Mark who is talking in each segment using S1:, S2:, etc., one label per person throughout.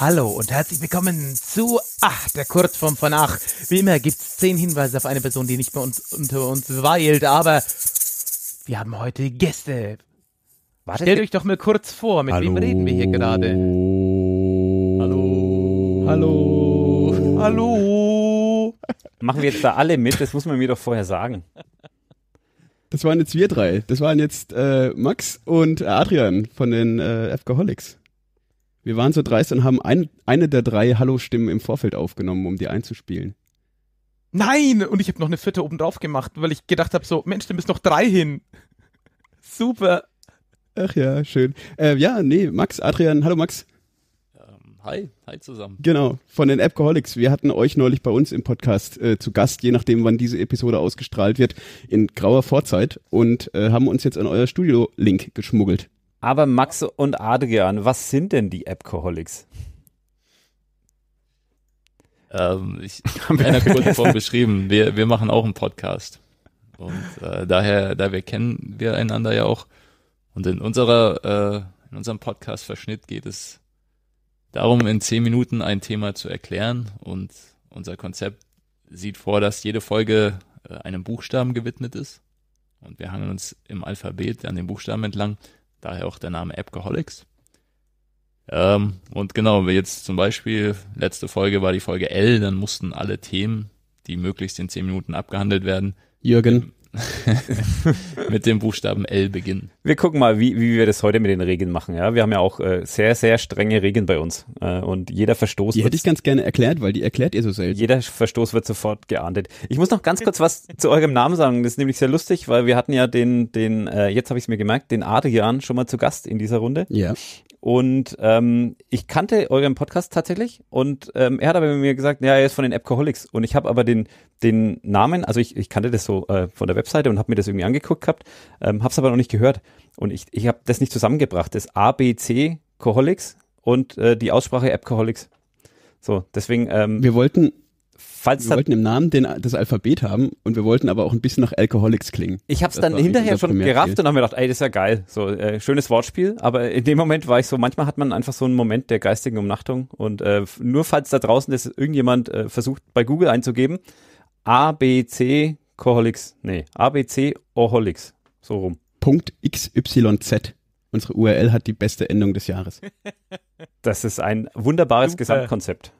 S1: Hallo und herzlich willkommen zu Ach, der Kurzform von Ach. Wie immer gibt es zehn Hinweise auf eine Person, die nicht mehr uns, unter uns weilt, aber wir haben heute Gäste. Wartet Stellt euch doch mal kurz vor, mit Hallo. wem reden wir hier gerade?
S2: Hallo. Hallo. Hallo. Machen wir jetzt da alle mit, das muss man mir doch
S3: vorher sagen. Das waren jetzt wir drei. Das waren jetzt äh, Max und Adrian von den äh, FK wir waren so dreist und haben ein, eine der drei Hallo-Stimmen im Vorfeld aufgenommen, um die einzuspielen.
S1: Nein! Und ich habe noch eine vierte oben drauf gemacht, weil ich gedacht habe, so, Mensch, da müssen noch drei hin.
S4: Super.
S3: Ach ja, schön. Äh, ja, nee, Max, Adrian, hallo Max.
S4: Ähm, hi, hi zusammen. Genau,
S3: von den Appcoholics. Wir hatten euch neulich bei uns im Podcast äh, zu Gast, je nachdem, wann diese Episode ausgestrahlt wird, in grauer Vorzeit und äh, haben uns jetzt an euer Studio-Link geschmuggelt. Aber Max und Adrian, was sind denn
S4: die Appcoholics? Ähm, ich habe ja kurz vorhin beschrieben, wir, wir machen auch einen Podcast. Und äh, daher, da wir kennen wir einander ja auch. Und in unserer, äh, in unserem Podcast-Verschnitt geht es darum, in zehn Minuten ein Thema zu erklären. Und unser Konzept sieht vor, dass jede Folge äh, einem Buchstaben gewidmet ist. Und wir hangeln uns im Alphabet an den Buchstaben entlang. Daher auch der Name Appcoholics. Ähm, und genau, jetzt zum Beispiel, letzte Folge war die Folge L, dann mussten alle Themen, die möglichst in 10 Minuten abgehandelt werden, Jürgen. mit
S2: dem Buchstaben L beginnen. Wir gucken mal, wie, wie wir das heute mit den Regeln machen. Ja, wir haben ja auch äh, sehr, sehr strenge Regeln bei uns äh, und jeder Verstoß. Die hätte ich ganz gerne erklärt, weil die erklärt ihr so selten. Jeder Verstoß wird sofort geahndet. Ich muss noch ganz kurz was zu eurem Namen sagen. Das ist nämlich sehr lustig, weil wir hatten ja den, den, äh, jetzt habe ich es mir gemerkt, den Adrian schon mal zu Gast in dieser Runde. Ja. Und ähm, ich kannte euren Podcast tatsächlich und ähm, er hat aber mir gesagt, ja, er ist von den Appcoholics. Und ich habe aber den, den Namen, also ich, ich kannte das so äh, von der Webseite und habe mir das irgendwie angeguckt gehabt, ähm, habe es aber noch nicht gehört. Und ich, ich habe das nicht zusammengebracht. Das ABC Coholics
S3: und äh, die Aussprache Appcoholics. So, deswegen. Ähm, wir wollten falls wir wollten im Namen den, das Alphabet haben und wir wollten aber auch ein bisschen nach Alcoholics klingen. Ich habe es dann hinterher schon gerafft
S2: und habe mir gedacht, ey, das ist ja geil, so äh, schönes Wortspiel. Aber in dem Moment war ich so, manchmal hat man einfach so einen Moment der geistigen Umnachtung und äh, nur falls da draußen das irgendjemand äh, versucht bei Google einzugeben, A B C Coholics, nee, A B C Oholics, so
S3: rum. Punkt XYZ. Unsere URL hat die beste Endung des Jahres. Das ist ein wunderbares Super. Gesamtkonzept.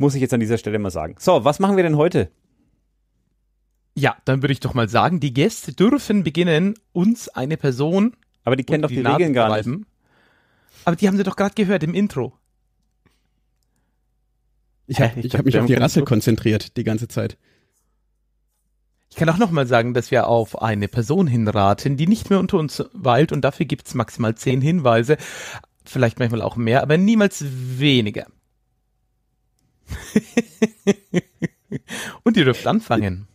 S3: Muss ich
S2: jetzt an dieser Stelle mal sagen. So, was machen wir denn heute? Ja, dann würde ich doch mal sagen,
S1: die Gäste dürfen beginnen, uns eine Person. Aber die kennen doch die, die Regeln gar nicht. Aber die haben sie doch gerade gehört im Intro. Ich habe äh, hab mich auf die Rasse
S3: konzentriert die ganze Zeit.
S1: Ich kann auch nochmal sagen, dass wir auf eine Person hinraten, die nicht mehr unter uns weilt und dafür gibt es maximal zehn Hinweise, vielleicht manchmal auch mehr, aber niemals weniger.
S3: Und ihr dürft anfangen.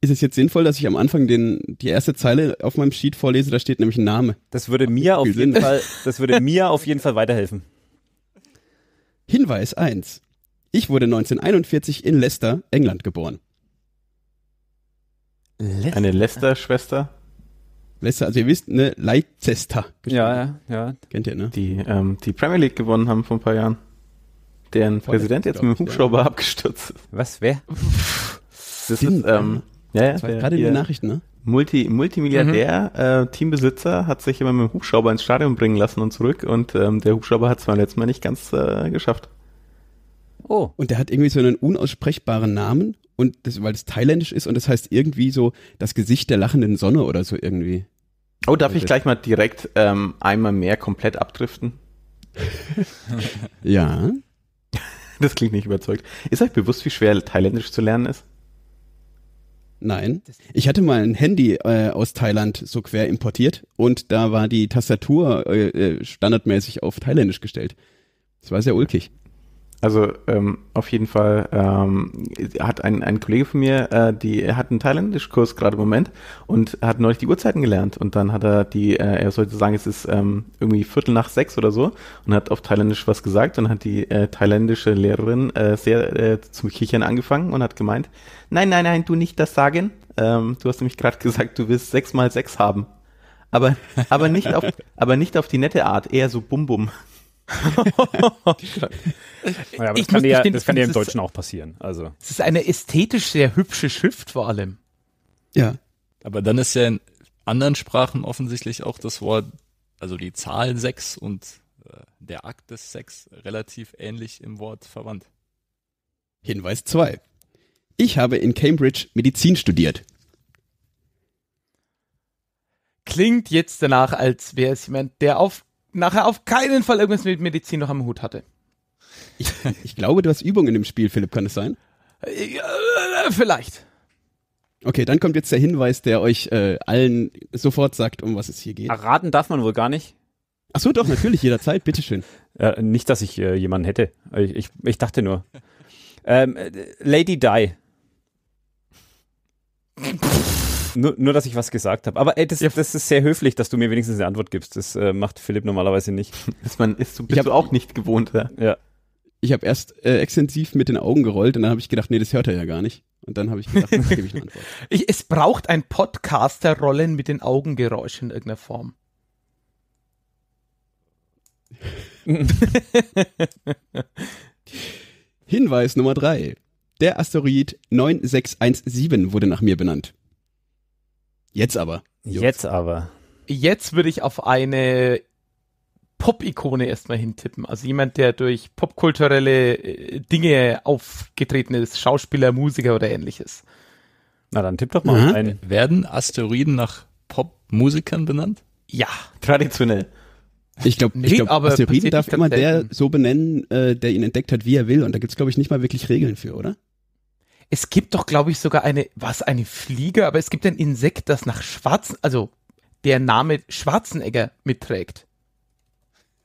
S3: Ist es jetzt sinnvoll, dass ich am Anfang den, die erste Zeile auf meinem Sheet vorlese? Da steht nämlich ein Name. Das würde mir auf jeden Fall, das würde mir auf jeden Fall weiterhelfen. Hinweis 1. Ich wurde 1941 in Leicester, England geboren. Leicester. Eine Leicester-Schwester? Leicester, also ihr wisst, eine Leicester.
S5: Ja,
S2: ja, ja.
S3: Kennt ihr, ne?
S5: Die ähm, die Premier League gewonnen haben vor ein paar Jahren deren Vorher Präsident jetzt mit dem Hubschrauber ja. abgestürzt ist. Was, wer? Das Stimmt, ist, ähm, ähm, ja, ja, das war gerade in den Nachrichten, ne? Multi, Multimilliardär, mhm. äh, Teambesitzer, hat sich immer mit dem Hubschrauber ins Stadion bringen lassen und zurück und ähm, der Hubschrauber hat es beim letzten Mal nicht ganz äh, geschafft.
S3: Oh. Und der hat irgendwie so einen unaussprechbaren Namen und das, weil es thailändisch ist und das heißt irgendwie so das Gesicht der lachenden Sonne oder so irgendwie. Oh, darf ich also gleich
S5: mal direkt ähm, einmal mehr komplett abdriften?
S3: ja. Das klingt nicht überzeugt. Ist euch bewusst, wie schwer Thailändisch zu lernen ist? Nein. Ich hatte mal ein Handy äh, aus Thailand so quer importiert und da war die Tastatur äh, äh standardmäßig auf Thailändisch gestellt. Das war sehr ulkig. Also ähm, auf jeden Fall
S5: ähm, hat ein, ein Kollege von mir, äh, die er hat einen Thailändisch-Kurs gerade im Moment und hat neulich die Uhrzeiten gelernt und dann hat er die, äh, er sollte sagen, es ist ähm, irgendwie Viertel nach sechs oder so und hat auf Thailändisch was gesagt und hat die äh, thailändische Lehrerin äh, sehr äh, zum Kichern angefangen und hat gemeint, nein, nein, nein, du nicht das sagen. Ähm, du hast nämlich gerade gesagt, du willst sechs mal sechs haben. Aber, aber, nicht auf, aber nicht auf die nette Art, eher so bum bum. ja,
S2: aber das kann, ja, das kann im
S4: Deutschen auch passieren. Also. Es ist eine ästhetisch sehr hübsche Schrift vor allem. Ja. Aber dann ist ja in anderen Sprachen offensichtlich auch das Wort, also die Zahl 6 und äh, der Akt des Sex relativ ähnlich im Wort verwandt.
S3: Hinweis 2. Ich habe in Cambridge Medizin studiert.
S1: Klingt jetzt danach, als wäre es jemand, der auf nachher auf keinen Fall irgendwas mit Medizin noch am Hut hatte.
S3: Ich, ich glaube, du hast Übungen in dem Spiel, Philipp, kann es sein?
S1: Äh, vielleicht.
S3: Okay, dann kommt jetzt der Hinweis, der euch äh, allen sofort sagt, um was es hier geht. Erraten darf man wohl gar nicht. Ach so, doch, natürlich,
S2: jederzeit, bitteschön. Ja, nicht, dass ich äh, jemanden hätte. Ich, ich, ich dachte nur. Ähm, äh, Lady Die. Nur, nur, dass ich was gesagt habe. Aber ey, das, ja. das, ist sehr höflich, dass du mir wenigstens eine Antwort gibst. Das äh, macht Philipp normalerweise nicht.
S3: ist man, ist, du, bist hab, du auch nicht gewohnt, ja? Ja. Ich habe erst äh, extensiv mit den Augen gerollt und dann habe ich gedacht, nee, das hört er ja gar nicht. Und dann habe ich gedacht, das gebe ich eine Antwort. Ich, es
S1: braucht ein Podcaster-Rollen mit den Augengeräuschen in irgendeiner Form.
S3: Hinweis Nummer drei. Der Asteroid 9617 wurde nach mir benannt. Jetzt aber. Jungs. Jetzt aber.
S1: Jetzt würde ich auf eine Pop-Ikone erstmal hintippen. Also jemand, der durch popkulturelle äh, Dinge aufgetreten ist, Schauspieler, Musiker oder ähnliches. Na
S4: dann tipp doch mal mhm. ein. Werden
S1: Asteroiden
S4: nach Popmusikern benannt? Ja. Traditionell. Ich glaube, nee, glaub, Asteroiden darf immer der
S3: so benennen, äh, der ihn entdeckt hat, wie er will. Und da gibt's es, glaube ich, nicht mal wirklich Regeln für, oder?
S1: Es gibt doch, glaube ich, sogar eine, was, eine Fliege, aber es gibt ein Insekt, das nach Schwarzen, also der Name Schwarzenegger mitträgt.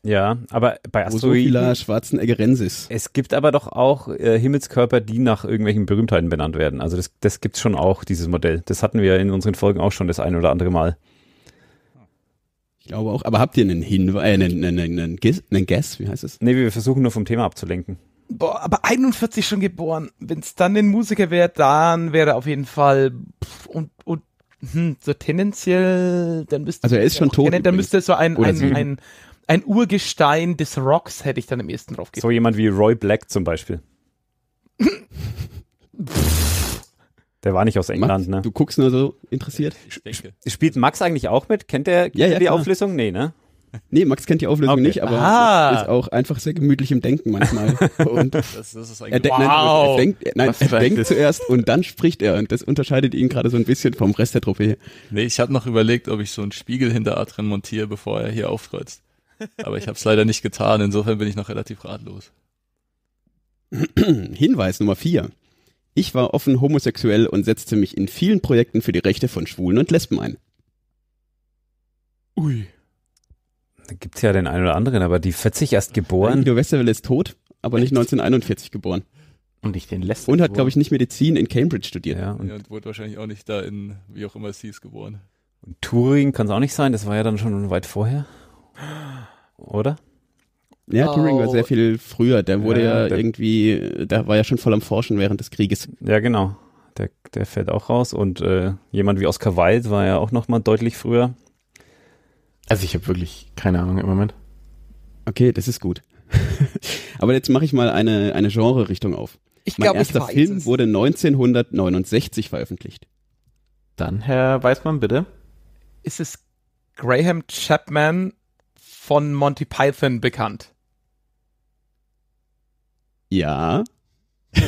S3: Ja, aber bei Asteroiden... schwarzeneggerensis.
S2: Es gibt aber doch auch äh, Himmelskörper, die nach irgendwelchen Berühmtheiten benannt werden. Also das, das gibt es schon auch, dieses Modell. Das hatten wir in unseren Folgen auch schon
S3: das ein oder andere Mal. Ich glaube auch. Aber habt ihr einen Hinweis, äh, einen, einen, einen, einen, Guess, Wie heißt es? Nee, wir versuchen nur vom Thema abzulenken
S1: boah, aber 41 schon geboren. Wenn es dann ein Musiker wäre, dann wäre er auf jeden Fall pff, und, und hm, so tendenziell, dann müsste also er ist schon tot. Kennen, dann müsste so ein, ein, ein, ein, ein Urgestein des Rocks hätte ich dann im ersten drauf So
S2: jemand wie Roy Black zum Beispiel. Der war nicht aus England, Max, ne? Du guckst nur so interessiert. Ich denke.
S3: Spielt Max eigentlich auch mit? Kennt der, ja, ja, die klar. Auflösung? Nee, ne? Nee, Max kennt die Auflösung okay. nicht, aber Aha. ist auch einfach sehr gemütlich im Denken manchmal. Und das, das ist er, de wow. nein, er denkt, nein, er denkt zuerst und dann spricht er. Und das unterscheidet ihn gerade so ein bisschen vom Rest der Trophäe.
S4: Nee, ich habe noch überlegt, ob ich so einen Spiegel hinter Adren montiere, bevor er hier aufkreuzt. Aber ich habe es leider nicht getan. Insofern bin ich noch relativ ratlos. Hinweis Nummer
S3: 4. Ich war offen homosexuell und setzte mich in vielen Projekten für die Rechte von Schwulen und Lesben ein. Ui gibt es ja den einen oder anderen, aber die 40 erst geboren. Guido Westerwelle ist tot, aber nicht 1941 geboren. Und nicht den Lester. Und hat, glaube ich, nicht Medizin in Cambridge studiert. Ja und,
S4: ja, und, wurde wahrscheinlich auch nicht da in, wie auch immer es hieß, geboren.
S2: Und Turing kann es auch nicht sein, das war ja dann schon weit vorher. Oder? Ja, oh. Turing war sehr oh. viel früher. Der wurde ja, ja der, irgendwie, der war ja schon voll am Forschen während des Krieges. Ja, genau. Der, der fällt auch raus. Und äh, jemand wie Oscar Wilde war
S3: ja auch nochmal deutlich früher. Also ich habe wirklich keine Ahnung im Moment. Okay, das ist gut. Aber jetzt mache ich mal eine, eine Genre-Richtung auf. Ich glaub, mein erster ich Film es. wurde 1969 veröffentlicht. Dann, Herr Weißmann,
S5: bitte.
S1: Ist es Graham Chapman von Monty Python
S3: bekannt? Ja.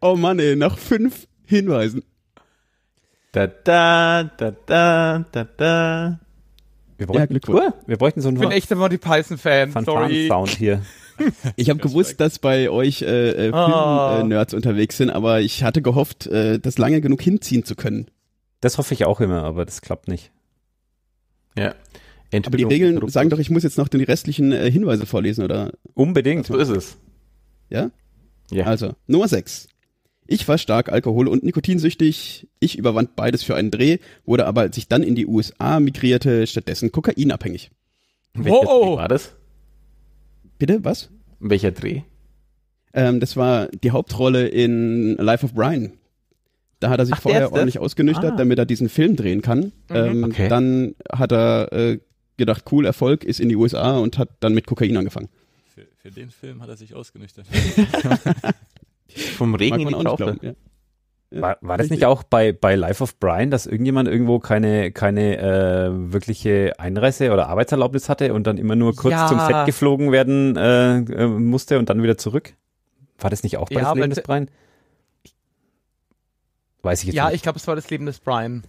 S3: oh Mann, ey, nach fünf Hinweisen. Da, da, da, da, da, da. Wir bräuchten, ja, Glückwunsch. Wir bräuchten so einen Ich bin
S1: echter Monty Python-Fan. Fanfaren-Sound
S3: hier. Ich habe gewusst, dass bei euch äh, äh, ah. Film-Nerds unterwegs sind, aber ich hatte gehofft, äh, das lange genug hinziehen zu können. Das hoffe ich auch immer, aber das klappt nicht. Ja. Entweder aber die Regeln Produkt. sagen doch, ich muss jetzt noch die restlichen äh, Hinweise vorlesen, oder? Unbedingt. So ist es. Ja? Ja. Also, Nummer 6. Ich war stark alkohol- und nikotinsüchtig. Ich überwand beides für einen Dreh, wurde aber, als ich dann in die USA migrierte, stattdessen kokainabhängig. Welcher Dreh war das? Bitte, was? Welcher Dreh? Ähm, das war die Hauptrolle in Life of Brian. Da hat er sich Ach, vorher ordentlich ausgenüchtert, ah. damit er diesen Film drehen kann. Mhm. Ähm, okay. Dann hat er äh, gedacht, cool, Erfolg, ist in die USA und hat dann mit Kokain angefangen.
S4: Für, für den Film hat er sich ausgenüchtert. Vom Regen in die Traufe. Ja. Ja, war, war das nicht
S3: auch bei, bei
S2: Life of Brian, dass irgendjemand irgendwo keine, keine äh, wirkliche Einreise- oder Arbeitserlaubnis hatte und dann immer nur kurz ja. zum Set geflogen werden äh, äh, musste und dann wieder zurück? War das nicht auch bei ja, das Leben des Brian? Weiß ich jetzt ja, nicht. Ja,
S1: ich glaube, es war das Leben des Brian.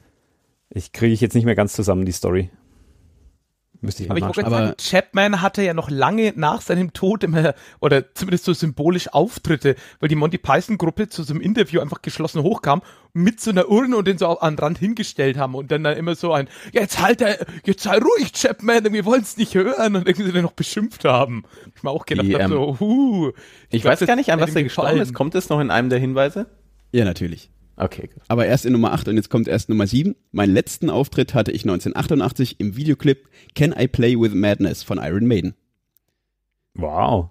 S2: Ich kriege ich jetzt nicht mehr ganz zusammen, die Story. Müsste ich aber ich wollte sagen,
S1: Chapman hatte ja noch lange nach seinem Tod immer, oder zumindest so symbolisch Auftritte, weil die Monty Python-Gruppe zu so einem Interview einfach geschlossen hochkam, mit so einer Urne und den so an den Rand hingestellt haben und dann, dann immer so ein, jetzt halt, äh, jetzt sei ruhig, Chapman, wir wollen
S5: es nicht hören und irgendwie dann noch beschimpft haben. Ich mir auch gedacht die, ähm, so, huh. Ich, ich weiß gar nicht, an was der gestorben ist. Kommt es noch in einem der Hinweise?
S3: Ja, natürlich. Okay, gut. Aber erst in Nummer 8 und jetzt kommt erst Nummer 7. Meinen letzten Auftritt hatte ich 1988 im Videoclip Can I Play with Madness von Iron Maiden. Wow.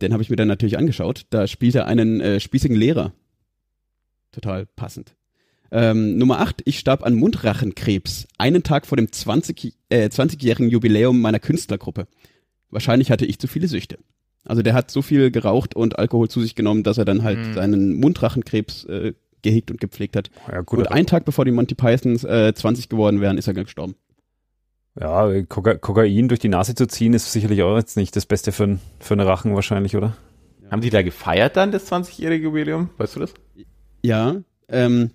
S3: Den habe ich mir dann natürlich angeschaut. Da spielt er einen äh, spießigen Lehrer. Total passend. Ähm, Nummer 8. Ich starb an Mundrachenkrebs, einen Tag vor dem 20, äh, 20-jährigen Jubiläum meiner Künstlergruppe. Wahrscheinlich hatte ich zu viele Süchte. Also der hat so viel geraucht und Alkohol zu sich genommen, dass er dann halt mhm. seinen Mundrachenkrebs äh, gehegt und gepflegt hat. Ja, gut, und einen Tag bevor die Monty Pythons äh, 20 geworden wären, ist er gestorben. Ja, Koka Kokain
S2: durch die Nase zu ziehen, ist sicherlich auch jetzt nicht das Beste für, für einen Rachen wahrscheinlich, oder?
S5: Ja. Haben die da gefeiert dann, das 20-jährige Jubiläum?
S3: Weißt du das? Ja, ähm,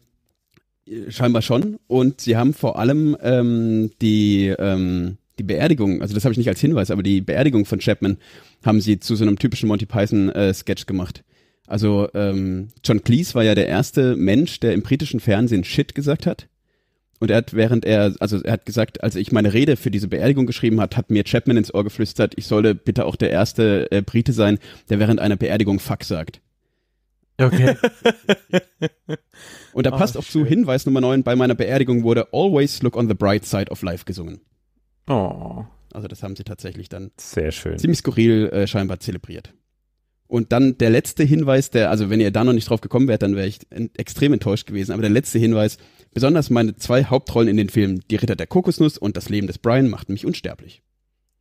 S3: scheinbar schon. Und sie haben vor allem ähm, die, ähm, die Beerdigung, also das habe ich nicht als Hinweis, aber die Beerdigung von Chapman haben sie zu so einem typischen Monty Python-Sketch äh, gemacht. Also ähm, John Cleese war ja der erste Mensch, der im britischen Fernsehen Shit gesagt hat. Und er hat, während er, also er hat gesagt, als ich meine Rede für diese Beerdigung geschrieben hat, hat mir Chapman ins Ohr geflüstert, ich solle bitte auch der erste äh, Brite sein, der während einer Beerdigung Fuck sagt. Okay. Und da oh, passt ah, auch schön. zu Hinweis Nummer 9, bei meiner Beerdigung wurde Always Look on the Bright Side of Life gesungen. Oh. Also das haben sie tatsächlich dann Sehr schön. ziemlich skurril äh, scheinbar zelebriert. Und dann der letzte Hinweis, der, also wenn ihr da noch nicht drauf gekommen wärt, dann wäre ich extrem enttäuscht gewesen. Aber der letzte Hinweis, besonders meine zwei Hauptrollen in den Filmen, Die Ritter der Kokosnuss und Das Leben des Brian, machten mich unsterblich.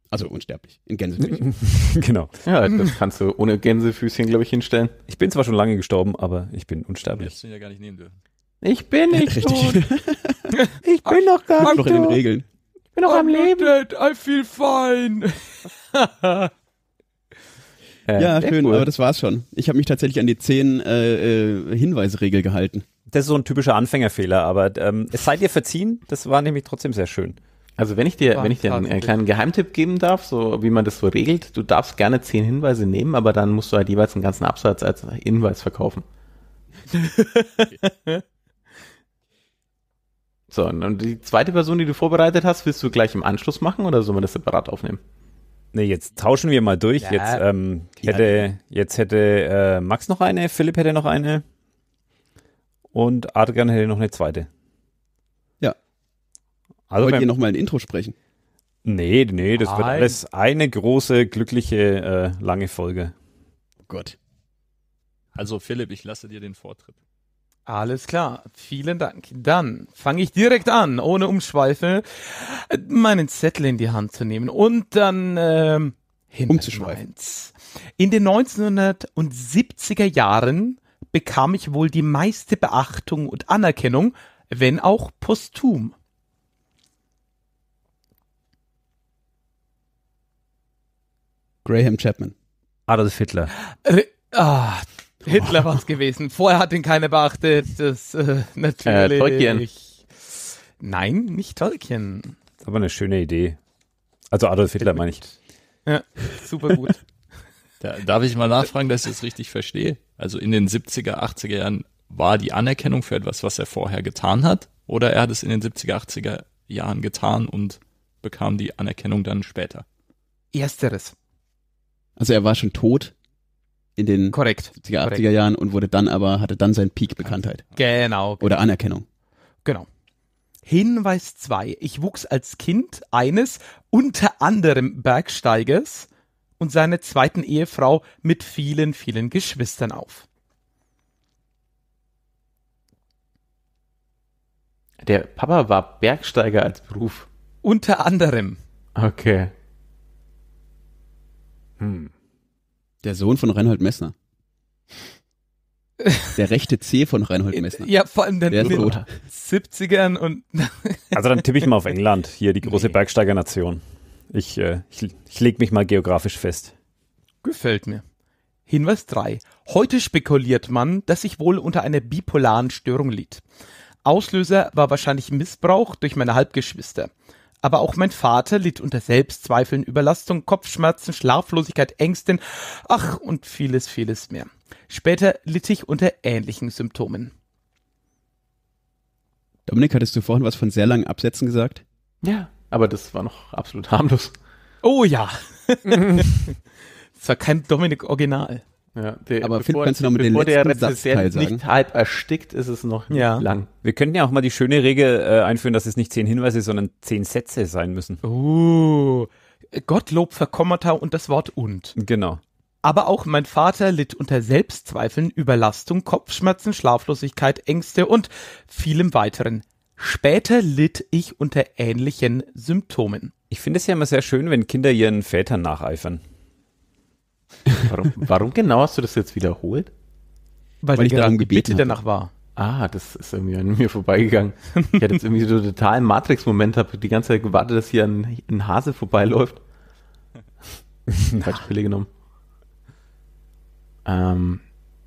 S3: Also unsterblich, in Gänsefüßchen. genau. Ja, das kannst du ohne Gänsefüßchen, glaube ich, hinstellen.
S2: Ich bin zwar schon lange gestorben, aber ich bin unsterblich. Das ja gar
S4: nicht nehmen dürfen. Ich bin nicht Richtig. tot. ich bin noch gar nicht tot. Ich bin noch am Leben. Dead, I feel
S1: fine.
S3: Ja, ja schön, cool. aber das war's schon. Ich habe mich tatsächlich an die zehn äh, äh, Hinweisregel gehalten. Das ist so ein typischer Anfängerfehler, aber
S5: ähm, es sei dir verziehen, das war nämlich trotzdem sehr schön. Also wenn ich dir, wenn ich dir einen, einen kleinen Geheimtipp geben darf, so wie man das so regelt, du darfst gerne zehn Hinweise nehmen, aber dann musst du halt jeweils einen ganzen Absatz als Hinweis verkaufen. so, und die zweite Person, die du vorbereitet hast, willst du gleich im Anschluss machen oder soll man das separat aufnehmen? Nee, jetzt tauschen wir mal durch. Ja. Jetzt, ähm, hätte, jetzt hätte
S2: äh, Max noch eine, Philipp hätte noch eine und Adrian hätte noch eine zweite. Ja. Also Wollt beim, ihr nochmal ein Intro sprechen? Nee, nee, das Nein. wird alles eine große, glückliche, äh, lange Folge.
S4: Gott. Also Philipp, ich lasse dir den Vortritt.
S2: Alles klar, vielen Dank. Dann
S1: fange ich direkt an, ohne Umschweife, meinen Zettel in die Hand zu nehmen und dann ähm, hin In den 1970er Jahren bekam ich wohl die meiste Beachtung und Anerkennung, wenn auch posthum.
S3: Graham Chapman. Adolf Hitler.
S1: Ah, Hitler war es gewesen. Vorher hat ihn keiner beachtet. Das äh, natürlich. Äh, Tolkien.
S2: Nein, nicht Tolkien. Das ist aber eine schöne Idee. Also Adolf
S4: Hitler meine ich.
S1: Ja, super gut.
S4: da, darf ich mal nachfragen, dass ich das richtig verstehe? Also in den 70er, 80er Jahren war die Anerkennung für etwas, was er vorher getan hat, oder er hat es in den 70er, 80er Jahren getan und bekam die Anerkennung dann später? Ersteres.
S3: Also er war schon tot in den Korrekt. 70er, 80er Korrekt. Jahren und wurde dann aber, hatte dann seinen Peak Bekanntheit.
S1: Genau. genau.
S3: Oder Anerkennung.
S1: Genau. Hinweis 2. Ich wuchs als Kind eines unter anderem Bergsteigers und seiner zweiten Ehefrau mit vielen, vielen Geschwistern auf. Der Papa war Bergsteiger als Beruf. Unter anderem.
S3: Okay. Hm. Der Sohn von Reinhold Messner. Der rechte C von Reinhold Messner. Ja, vor allem dann der den tot.
S1: 70ern und. also dann tippe ich mal auf
S2: England, hier die große nee. Bergsteigernation. Ich, äh, ich, ich lege mich mal geografisch fest. Gefällt mir. Hinweis 3.
S1: Heute spekuliert man, dass ich wohl unter einer bipolaren Störung litt. Auslöser war wahrscheinlich Missbrauch durch meine Halbgeschwister. Aber auch mein Vater litt unter Selbstzweifeln, Überlastung, Kopfschmerzen, Schlaflosigkeit, Ängsten, ach und vieles, vieles mehr. Später litt ich unter ähnlichen Symptomen.
S3: Dominik, hattest du vorhin was von sehr langen Absätzen gesagt? Ja, aber das war noch absolut harmlos.
S1: Oh ja. das war kein Dominik Original. Ja, der, aber bevor,
S3: kannst du noch mit den letzten der Rezensent nicht
S5: halb erstickt, ist es noch
S2: ja. lang. Wir könnten ja auch mal die schöne Regel äh, einführen, dass es nicht zehn Hinweise, sondern zehn Sätze sein müssen. Uh, Gottlob verkommata und das Wort und. Genau. Aber auch mein Vater litt unter
S1: Selbstzweifeln, Überlastung, Kopfschmerzen, Schlaflosigkeit, Ängste und vielem weiteren.
S2: Später litt ich unter ähnlichen Symptomen. Ich finde es ja immer sehr schön, wenn Kinder
S5: ihren Vätern nacheifern. Warum, warum genau hast du das jetzt wiederholt?
S3: Weil, Weil ich darum gebeten Bitte
S5: danach war. Ah, das ist irgendwie an mir vorbeigegangen. Ich hatte jetzt irgendwie so einen totalen Matrix-Moment, habe die ganze Zeit gewartet, dass hier ein, ein Hase vorbeiläuft. Falsche Pille genommen. Ähm,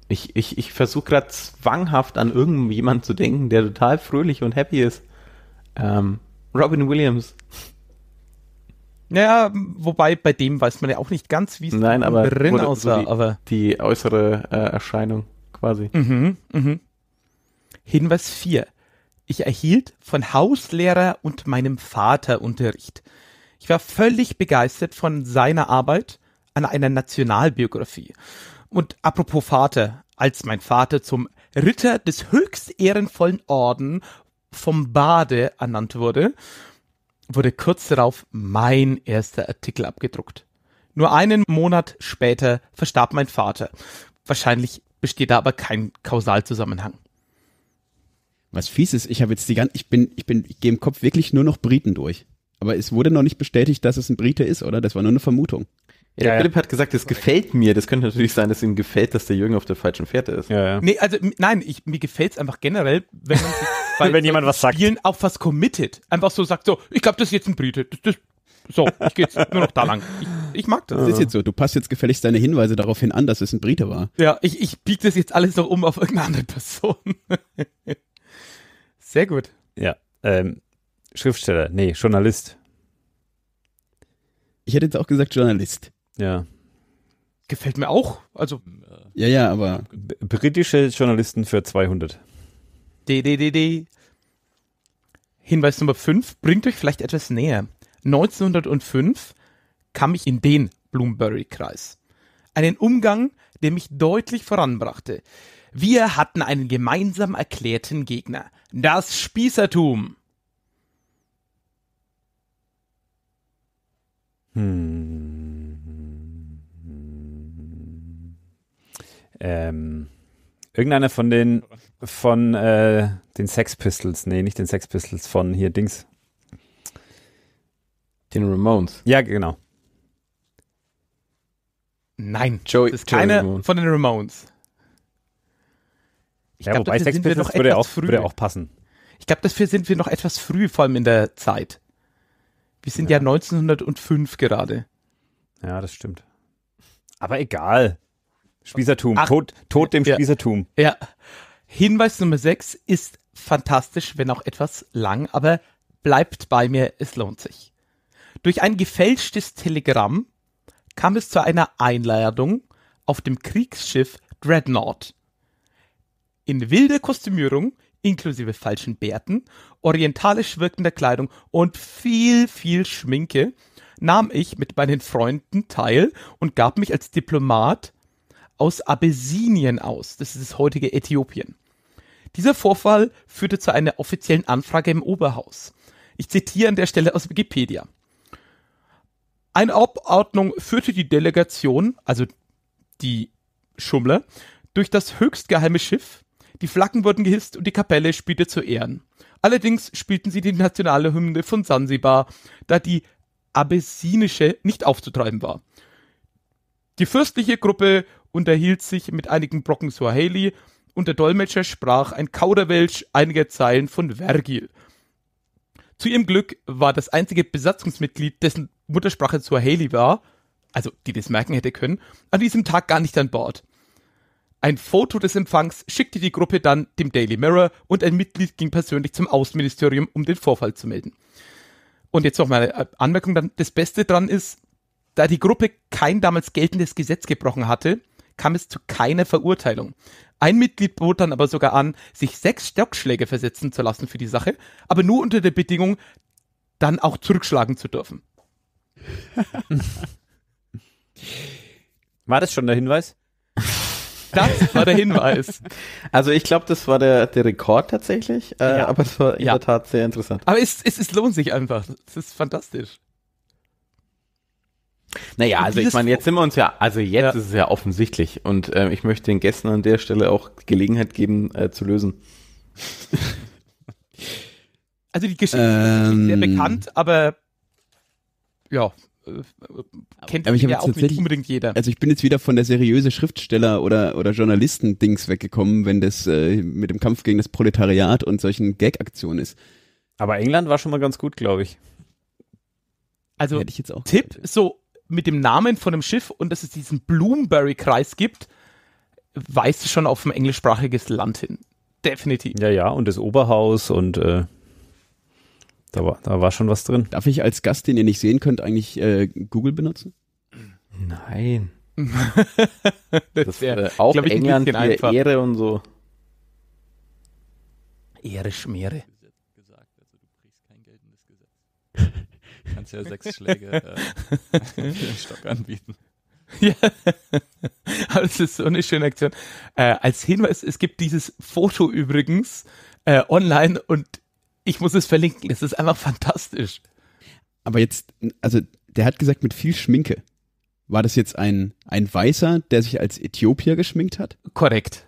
S5: ich ich, ich versuche gerade zwanghaft an irgendjemanden zu denken, der total fröhlich und happy ist. Ähm, Robin Williams. Naja, wobei bei dem
S1: weiß man ja auch nicht ganz, wie es Nein, aber drin aussah. So die,
S5: aber die äußere äh, Erscheinung quasi.
S1: Mhm, mhm. Hinweis 4. Ich erhielt von Hauslehrer und meinem Vater Unterricht. Ich war völlig begeistert von seiner Arbeit an einer Nationalbiografie. Und apropos Vater, als mein Vater zum Ritter des höchst ehrenvollen Orden vom Bade ernannt wurde wurde kurz darauf mein erster Artikel abgedruckt. Nur einen Monat später verstarb mein Vater. Wahrscheinlich besteht da aber kein Kausalzusammenhang.
S3: Was fies ist, ich habe jetzt die ganze, ich bin, ich bin, ich gehe im Kopf wirklich nur noch Briten durch. Aber es wurde noch nicht bestätigt, dass es ein Brite ist, oder? Das war nur eine Vermutung. Ja, der ja, Philipp hat gesagt, es gefällt mir. Das könnte natürlich sein, dass ihm gefällt, dass der Jürgen auf der falschen Fährte ist. Ja, ja.
S1: Nee, also nein, ich, mir es einfach generell, wenn, man bei wenn jemand was sagt. Spielen auf was committed. Einfach so sagt, so, ich glaube, das ist jetzt ein Brite. Das, das, so, ich gehe jetzt nur noch da lang. Ich, ich mag das. Das ist jetzt
S3: so. Du passt jetzt gefälligst deine Hinweise darauf hin an, dass es ein Brite war.
S1: Ja, ich, ich biege das jetzt alles noch um auf irgendeine andere Person. Sehr gut.
S2: Ja, ähm, Schriftsteller, nee, Journalist. Ich hätte jetzt auch gesagt Journalist. Ja. Gefällt mir auch. Also. Ja, ja, aber. Britische Journalisten für 200.
S1: DDDD. Hinweis Nummer 5 bringt euch vielleicht etwas näher. 1905 kam ich in den Bloomberry-Kreis. Einen Umgang, der mich deutlich voranbrachte. Wir hatten einen gemeinsam erklärten Gegner. Das Spießertum. Hm.
S2: ähm, irgendeiner von den von äh, den Sex Pistols, nee, nicht den Sex Pistols, von hier Dings. Den Ramones. Ja, genau.
S1: Nein, Joey, das ist Joey keine Ramone.
S2: von den Ramones.
S1: Ich ja, glaub, wobei Sex Pistols würde auch, früh. würde auch passen. Ich glaube, dafür sind wir noch etwas früh, vor allem in der Zeit. Wir sind ja, ja 1905 gerade.
S2: Ja, das stimmt. Aber egal. Spießertum. Ach, tot, Tod dem ja, Spießertum.
S1: Ja. Hinweis Nummer 6 ist fantastisch, wenn auch etwas lang, aber bleibt bei mir, es lohnt sich. Durch ein gefälschtes Telegramm kam es zu einer Einladung auf dem Kriegsschiff Dreadnought. In wilder Kostümierung, inklusive falschen Bärten, orientalisch wirkender Kleidung und viel, viel Schminke, nahm ich mit meinen Freunden teil und gab mich als Diplomat aus Abessinien aus. Das ist das heutige Äthiopien. Dieser Vorfall führte zu einer offiziellen Anfrage im Oberhaus. Ich zitiere an der Stelle aus Wikipedia. Eine Abordnung führte die Delegation, also die Schummler, durch das höchstgeheime Schiff. Die Flaggen wurden gehisst und die Kapelle spielte zu Ehren. Allerdings spielten sie die nationale Hymne von Sansibar, da die abessinische nicht aufzutreiben war. Die fürstliche Gruppe unterhielt sich mit einigen Brocken Swahili und der Dolmetscher sprach ein Kauderwelsch einiger Zeilen von Vergil. Zu ihrem Glück war das einzige Besatzungsmitglied, dessen Muttersprache Swahili war, also die das merken hätte können, an diesem Tag gar nicht an Bord. Ein Foto des Empfangs schickte die Gruppe dann dem Daily Mirror und ein Mitglied ging persönlich zum Außenministerium, um den Vorfall zu melden. Und jetzt noch mal eine Anmerkung dann, das Beste dran ist, da die Gruppe kein damals geltendes Gesetz gebrochen hatte, kam es zu keiner Verurteilung. Ein Mitglied bot dann aber sogar an, sich sechs Stockschläge versetzen zu lassen für die Sache, aber nur unter der Bedingung, dann auch zurückschlagen zu dürfen.
S5: War das schon der Hinweis? Das war der Hinweis. Also ich glaube, das war der, der Rekord tatsächlich, äh, ja. aber es war in ja. der Tat sehr interessant.
S1: Aber es, es, es lohnt sich einfach. Es ist fantastisch.
S5: Naja, also ich meine, jetzt sind wir uns ja, also jetzt ja. ist es ja offensichtlich und äh, ich möchte den Gästen an der Stelle auch Gelegenheit geben äh, zu lösen. Also die Geschichte
S3: ähm, ist sehr bekannt,
S1: aber ja, äh, kennt aber ich ja auch nicht
S3: unbedingt jeder. Also ich bin jetzt wieder von der seriöse Schriftsteller oder oder Journalisten Dings weggekommen, wenn das äh, mit dem Kampf gegen das Proletariat und solchen Gag-Aktionen ist. Aber England war schon mal ganz gut, glaube ich. Also Tipp, so
S1: mit dem Namen von dem Schiff und dass es diesen Bloomberry-Kreis gibt, weist schon auf ein englischsprachiges Land hin.
S2: Definitiv. Ja, ja, und das Oberhaus und äh,
S3: da, war, da war schon was drin. Darf ich als Gast, den ihr nicht sehen könnt, eigentlich äh, Google benutzen? Nein. das ist äh, auch ich, England,
S5: ein Ehre und so. Ehre Schmiere.
S4: Kannst ja sechs Schläge äh, für den Stock anbieten. Ja,
S1: aber das ist so eine schöne Aktion. Äh, als Hinweis, es gibt dieses Foto übrigens äh, online und ich muss es verlinken. Es ist einfach fantastisch.
S3: Aber jetzt, also der hat gesagt, mit viel Schminke. War das jetzt ein, ein Weißer, der sich als Äthiopier geschminkt hat? Korrekt.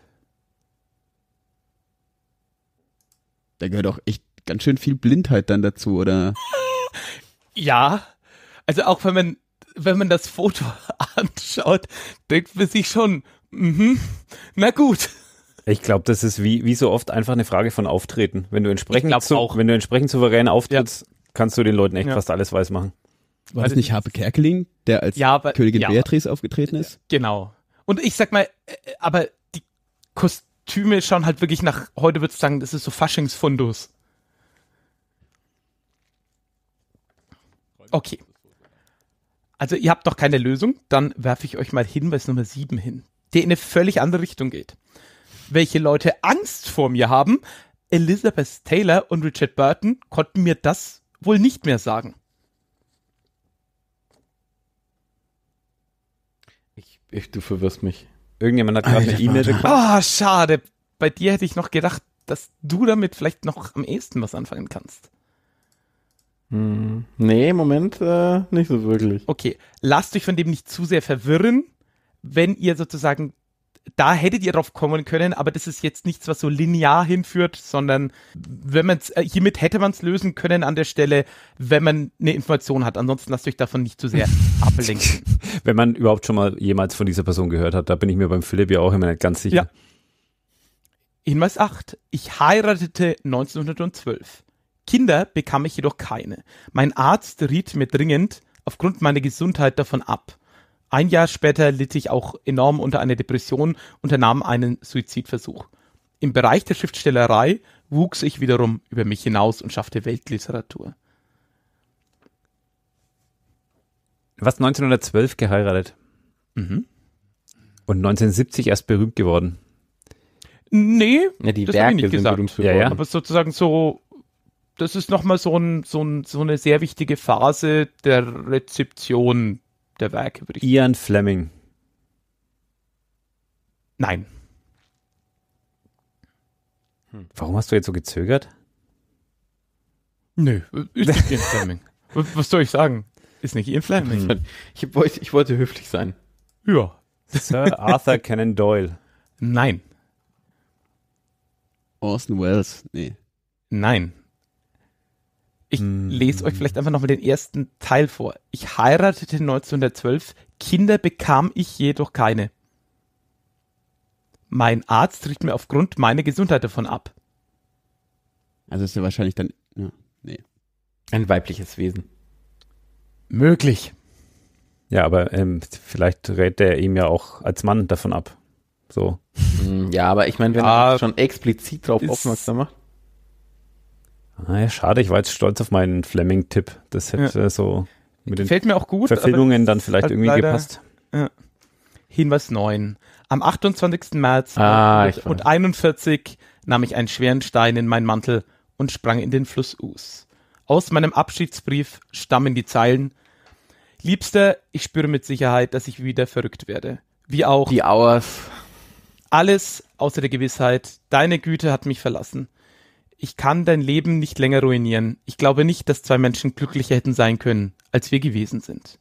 S3: Da gehört auch echt ganz schön viel Blindheit dann dazu, oder?
S1: Ja, also auch wenn man, wenn man das Foto anschaut, denkt man sich schon, mhm,
S2: na gut. Ich glaube, das ist wie, wie so oft einfach eine Frage von Auftreten. Wenn du entsprechend, auch. wenn du entsprechend souverän auftrittst, ja. kannst du den Leuten echt ja. fast alles weiß machen.
S3: War das also nicht Harpe Kerkeling, der als ja, aber, Königin ja, Beatrice aufgetreten ist? Genau. Und
S2: ich sag mal, äh, aber die
S1: Kostüme schauen halt wirklich nach, heute würdest du sagen, das ist so Faschingsfundus. Okay. Also ihr habt noch keine Lösung, dann werfe ich euch mal Hinweis Nummer 7 hin, der in eine völlig andere Richtung geht. Welche Leute Angst vor mir haben, Elizabeth Taylor und Richard Burton konnten mir das wohl nicht mehr sagen.
S2: Ich, ich du verwirrst mich. Irgendjemand hat gerade eine E-Mail bekommen. Ah,
S1: schade. Bei dir hätte ich noch gedacht, dass du damit vielleicht noch am ehesten was anfangen kannst.
S5: Hm. Nee, Moment, äh, nicht so wirklich. Okay,
S1: lasst euch von dem nicht zu sehr verwirren, wenn ihr sozusagen, da hättet ihr drauf kommen können, aber das ist jetzt nichts, was so linear hinführt, sondern wenn man äh, hiermit hätte man es lösen können an der Stelle, wenn man eine Information hat. Ansonsten lasst euch davon nicht zu sehr
S2: ablenken. wenn man überhaupt schon mal jemals von dieser Person gehört hat, da bin ich mir beim Philipp ja auch immer nicht ganz sicher.
S1: Ja. Hinweis 8. Ich heiratete 1912. Kinder bekam ich jedoch keine. Mein Arzt riet mir dringend aufgrund meiner Gesundheit davon ab. Ein Jahr später litt ich auch enorm unter einer Depression, und unternahm einen Suizidversuch. Im Bereich der Schriftstellerei wuchs ich wiederum über mich hinaus und schaffte Weltliteratur.
S2: Du warst 1912 geheiratet. Mhm. Und 1970 erst berühmt geworden.
S1: Nee, ja, die das Werke ich nicht gesagt. berühmt geworden. Ja, ja. Aber sozusagen so das ist nochmal so, ein, so, ein, so eine sehr wichtige Phase der Rezeption der Werke.
S2: Ian Fleming. Nein. Hm. Warum hast du jetzt so gezögert?
S1: Nö, ist nicht Ian Fleming. Was soll ich sagen? Ist nicht Ian Fleming.
S5: Ich, wollte, ich wollte höflich sein. Ja. Sir Arthur Conan Doyle. Nein. Orson Welles, nee. Nein.
S1: Ich mhm. lese euch vielleicht einfach nochmal den ersten Teil vor. Ich heiratete 1912, Kinder bekam ich jedoch keine. Mein Arzt riet mir aufgrund meiner Gesundheit davon ab.
S3: Also ist ja wahrscheinlich dann.
S2: Ja, nee. Ein weibliches Wesen. Möglich. Ja, aber ähm, vielleicht rät er ihm ja auch als Mann davon ab. So.
S5: Ja, aber ich meine, wenn ah, schon explizit darauf aufmerksam macht.
S2: Naja, ah, schade, ich war jetzt stolz auf meinen Fleming-Tipp. Das hätte ja. so mit Gefällt den gut, Verfilmungen dann vielleicht irgendwie leider, gepasst.
S1: Ja. Hinweis 9. Am 28. März ah, und 41 nahm ich einen schweren Stein in meinen Mantel und sprang in den Fluss Us. Aus meinem Abschiedsbrief stammen die Zeilen Liebster, ich spüre mit Sicherheit, dass ich wieder verrückt werde. Wie auch die Hours. Alles außer der Gewissheit, deine Güte hat mich verlassen ich kann dein Leben nicht länger ruinieren. Ich glaube nicht, dass zwei Menschen glücklicher hätten sein können, als wir gewesen sind.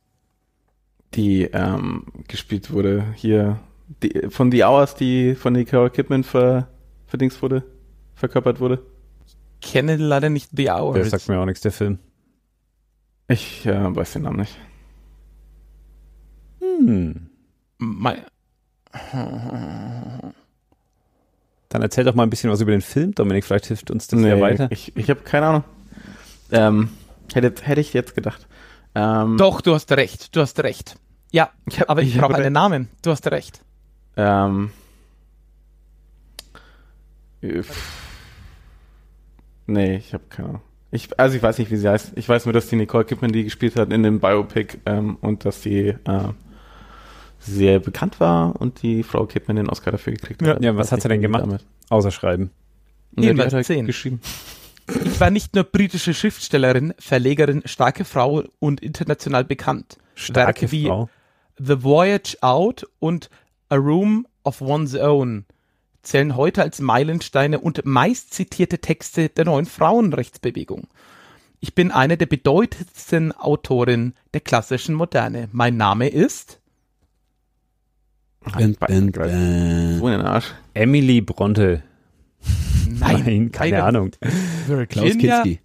S5: Die ähm, gespielt wurde hier die, von The Hours, die von Nicole Kidman ver, verdings wurde, verkörpert wurde. Ich kenne leider nicht The Hours. Der sagt mir auch nichts, der Film. Ich äh, weiß den Namen nicht. Hm. Mal. Dann erzähl doch mal ein bisschen was über den Film, Dominik. Vielleicht hilft uns das nee, ja weiter. Ich, ich habe keine Ahnung. Ähm, hätte, hätte ich jetzt gedacht. Ähm, doch, du hast recht. Du hast recht. Ja, ich hab, aber ich, ich brauche einen Namen. Du hast recht. Ähm, nee, ich habe keine Ahnung. Ich, also ich weiß nicht, wie sie heißt. Ich weiß nur, dass die Nicole Kidman die gespielt hat in dem Biopic ähm, und dass sie äh, sehr bekannt war und die Frau Kidman den Oscar dafür gekriegt ja, hat.
S2: Ja, was hat sie denn gemacht? Damit.
S5: Außer schreiben. Und nee, hat
S1: halt geschrieben. Ich war nicht nur britische Schriftstellerin, Verlegerin, starke Frau und international bekannt. Starke Werke Frau. wie The Voyage Out und A Room of One's Own zählen heute als Meilensteine und meistzitierte Texte der neuen Frauenrechtsbewegung. Ich bin eine der bedeutendsten Autorinnen der klassischen Moderne. Mein Name ist
S5: Ben, ben, So in den Arsch.
S2: Emily Bronte. Nein, Nein keine, keine, Ahnung. Klaus Kinski.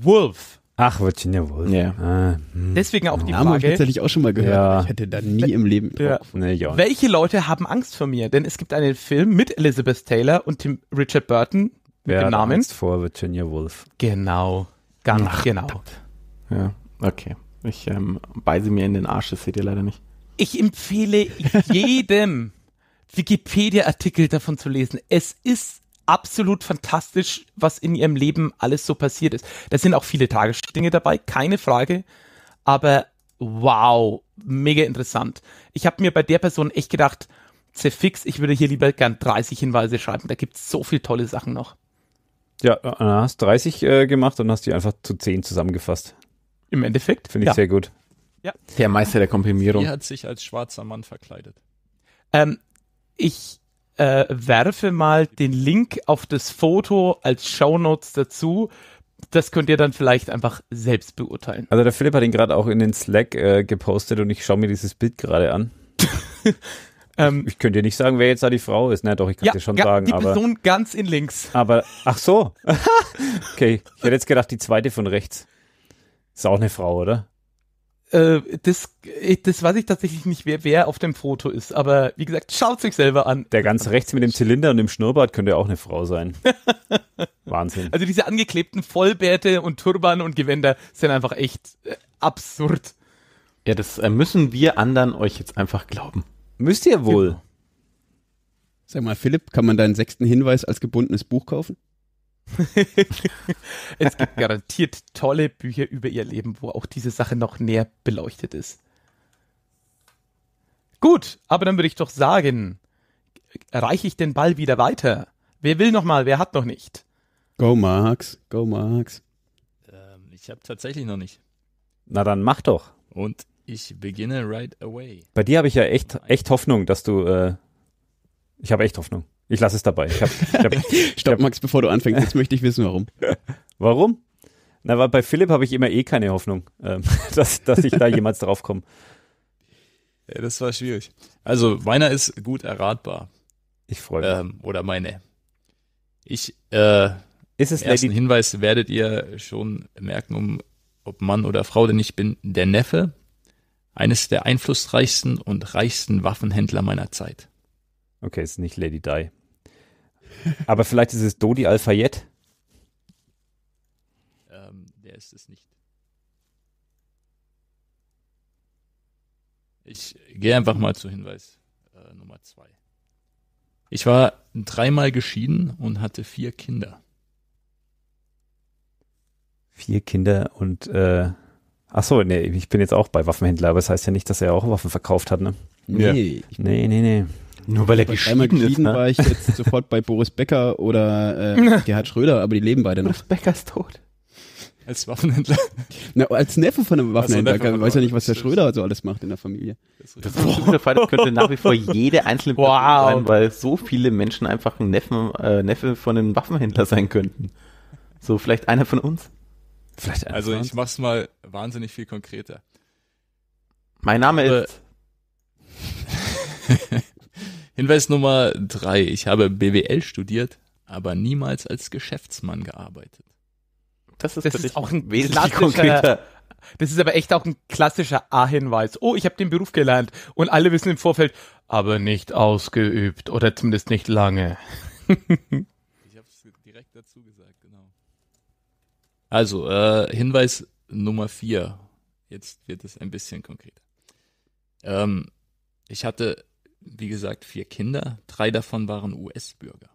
S3: Wolf. Ach, Virginia Woolf. Yeah. Ah, hm. Deswegen
S1: auch die Namen Frage. Habe ich tatsächlich
S3: auch schon mal gehört. Ja. Ich hätte da nie im Leben ja. Nee, ja. Welche
S1: Leute haben Angst vor mir? Denn es gibt einen Film mit Elizabeth Taylor und Tim Richard Burton mit Wer dem Namen. Angst
S5: vor Virginia Woolf.
S1: Genau.
S5: Ganz Ach, genau. Gott. Ja, okay. Ich ähm, beiße mir in den Arsch, das seht ihr leider nicht
S1: ich empfehle jedem Wikipedia-Artikel davon zu lesen. Es ist absolut fantastisch, was in ihrem Leben alles so passiert ist. Da sind auch viele Tagesdinge dabei, keine Frage. Aber wow, mega interessant. Ich habe mir bei der Person echt gedacht, zerfix, ich würde hier lieber gern 30 Hinweise schreiben. Da gibt es so viele tolle Sachen noch.
S2: Ja, äh, hast 30 äh, gemacht und hast die einfach zu 10 zusammengefasst. Im Endeffekt. Finde ich ja. sehr gut. Ja. Der Meister der Komprimierung. Die
S4: hat sich als schwarzer Mann verkleidet.
S2: Ähm, ich äh,
S1: werfe mal den Link auf das Foto als Shownotes dazu. Das könnt ihr dann vielleicht einfach selbst beurteilen.
S2: Also der Philipp hat ihn gerade auch in den Slack äh, gepostet und ich schaue mir dieses Bild gerade an. ähm, ich, ich könnte dir nicht sagen, wer jetzt da die Frau ist. Na doch, ich kann ja, dir schon ja, sagen. Die aber, Person ganz in links. Aber, ach so. okay, ich hätte jetzt gedacht, die zweite von rechts. Ist auch eine Frau, oder?
S1: Äh, das, äh, das weiß ich tatsächlich nicht, wer, wer auf dem Foto ist. Aber wie gesagt, schaut sich selber an. Der ganz rechts mit dem Zylinder und dem Schnurrbart könnte auch eine Frau sein.
S2: Wahnsinn.
S1: Also diese angeklebten Vollbärte und Turban und Gewänder sind einfach echt äh, absurd.
S5: Ja, das äh, müssen
S3: wir anderen euch jetzt einfach glauben. Müsst ihr wohl. Genau. Sag mal, Philipp, kann man deinen sechsten Hinweis als gebundenes Buch kaufen? es gibt
S1: garantiert tolle Bücher über ihr Leben, wo auch diese Sache noch näher beleuchtet ist. Gut, aber dann würde ich doch sagen, reiche ich den Ball wieder weiter. Wer will noch mal, wer hat noch nicht?
S4: Go Marx, go Marx. Ähm, ich habe tatsächlich noch nicht. Na dann mach doch. Und ich beginne right away.
S2: Bei dir habe ich ja echt, echt Hoffnung, dass du. Äh, ich habe echt Hoffnung. Ich lasse es dabei. Ich hab, ich hab, Stopp, hab, Max, bevor du anfängst, jetzt möchte ich wissen, warum. Warum? Na, weil bei Philipp habe ich immer eh keine Hoffnung, ähm, dass, dass ich da jemals draufkomme.
S4: Ja, das war schwierig. Also, meiner ist gut erratbar. Ich freue mich. Ähm, oder meine. Ich, äh, ist es ersten Lady Hinweis werdet ihr schon merken, um, ob Mann oder Frau, denn ich bin der Neffe eines der einflussreichsten und reichsten Waffenhändler meiner Zeit. Okay, ist nicht Lady Di. Aber vielleicht ist es Dodi Alfayette. Ähm, der ist es nicht. Ich gehe einfach mal zu Hinweis äh, Nummer zwei. Ich war dreimal geschieden und hatte vier Kinder.
S2: Vier Kinder und äh, ach so, nee, ich bin jetzt auch bei Waffenhändler, aber das heißt ja nicht, dass er auch Waffen verkauft hat, ne? Nee, ja. nee, nee, nee. Nur weil er bei geschieden, geschieden ist, ne? war ich
S3: jetzt sofort bei Boris Becker oder äh, Gerhard Schröder, aber die leben beide noch. Boris Becker ist tot.
S4: Als Waffenhändler.
S3: Na, als Neffe von einem Waffenhändler. Also, ich weiß ja nicht, was der Schröder so alles macht in der Familie. Das ist der Fall. das könnte nach wie vor jede einzelne Person wow. sein,
S5: weil so viele Menschen einfach ein Neffen, äh, Neffe von einem Waffenhändler sein könnten. So vielleicht einer von uns.
S4: Vielleicht einer also von uns. ich mach's mal wahnsinnig viel konkreter. Mein Name ist. Hinweis Nummer drei. Ich habe BWL studiert, aber niemals als Geschäftsmann gearbeitet. Das ist, das ist auch ein wesentlich konkreter.
S1: Das ist aber echt auch ein klassischer A-Hinweis. Oh, ich habe den Beruf gelernt und alle wissen im Vorfeld, aber nicht ausgeübt oder zumindest nicht lange.
S4: ich habe es direkt dazu gesagt, genau. Also, äh, Hinweis Nummer vier. Jetzt wird es ein bisschen konkreter. Ähm, ich hatte wie gesagt, vier Kinder. Drei davon waren US-Bürger.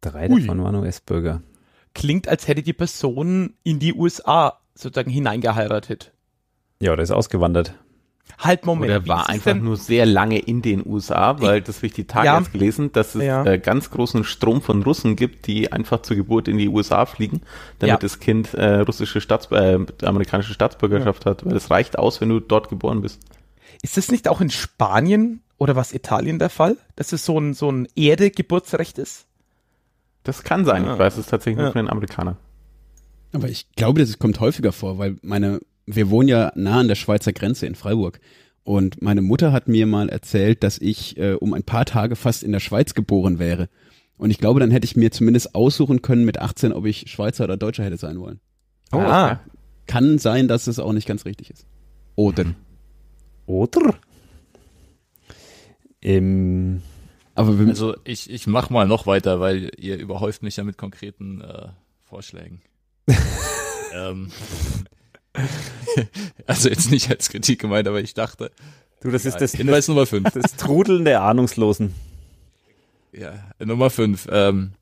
S4: Drei Ui. davon
S1: waren
S2: US-Bürger.
S1: Klingt, als hätte die Person in die USA sozusagen hineingeheiratet.
S2: Ja, oder ist ausgewandert.
S5: Halt, Moment. Oder war einfach denn? nur sehr lange in den USA, weil das habe ich die Tage ja. erst gelesen, dass es ja. äh, ganz großen Strom von Russen gibt, die einfach zur Geburt in die USA fliegen, damit ja. das Kind äh, russische Staats äh, amerikanische Staatsbürgerschaft hat, weil es reicht aus, wenn du dort geboren bist. Ist das nicht auch in Spanien oder was Italien der Fall, dass es so ein, so ein
S1: Erde-Geburtsrecht ist?
S3: Das kann sein. Ja. Ich ah. weiß es tatsächlich ja. nur von den Amerikanern. Aber ich glaube, das kommt häufiger vor, weil meine, wir wohnen ja nah an der Schweizer Grenze in Freiburg. Und meine Mutter hat mir mal erzählt, dass ich äh, um ein paar Tage fast in der Schweiz geboren wäre. Und ich glaube, dann hätte ich mir zumindest aussuchen können mit 18, ob ich Schweizer oder Deutscher hätte sein wollen. Oh, ah. Kann sein, dass es auch nicht ganz richtig ist. Oder. Mhm.
S2: Oder? Ähm, aber also
S4: ich, ich mach mal noch weiter, weil ihr überhäuft mich ja mit konkreten äh, Vorschlägen. ähm, also jetzt nicht als Kritik gemeint, aber ich dachte. Du, das ja, ist das Hinweis Nummer 5. Das Trudeln der Ahnungslosen. Ja, Nummer 5. Ähm,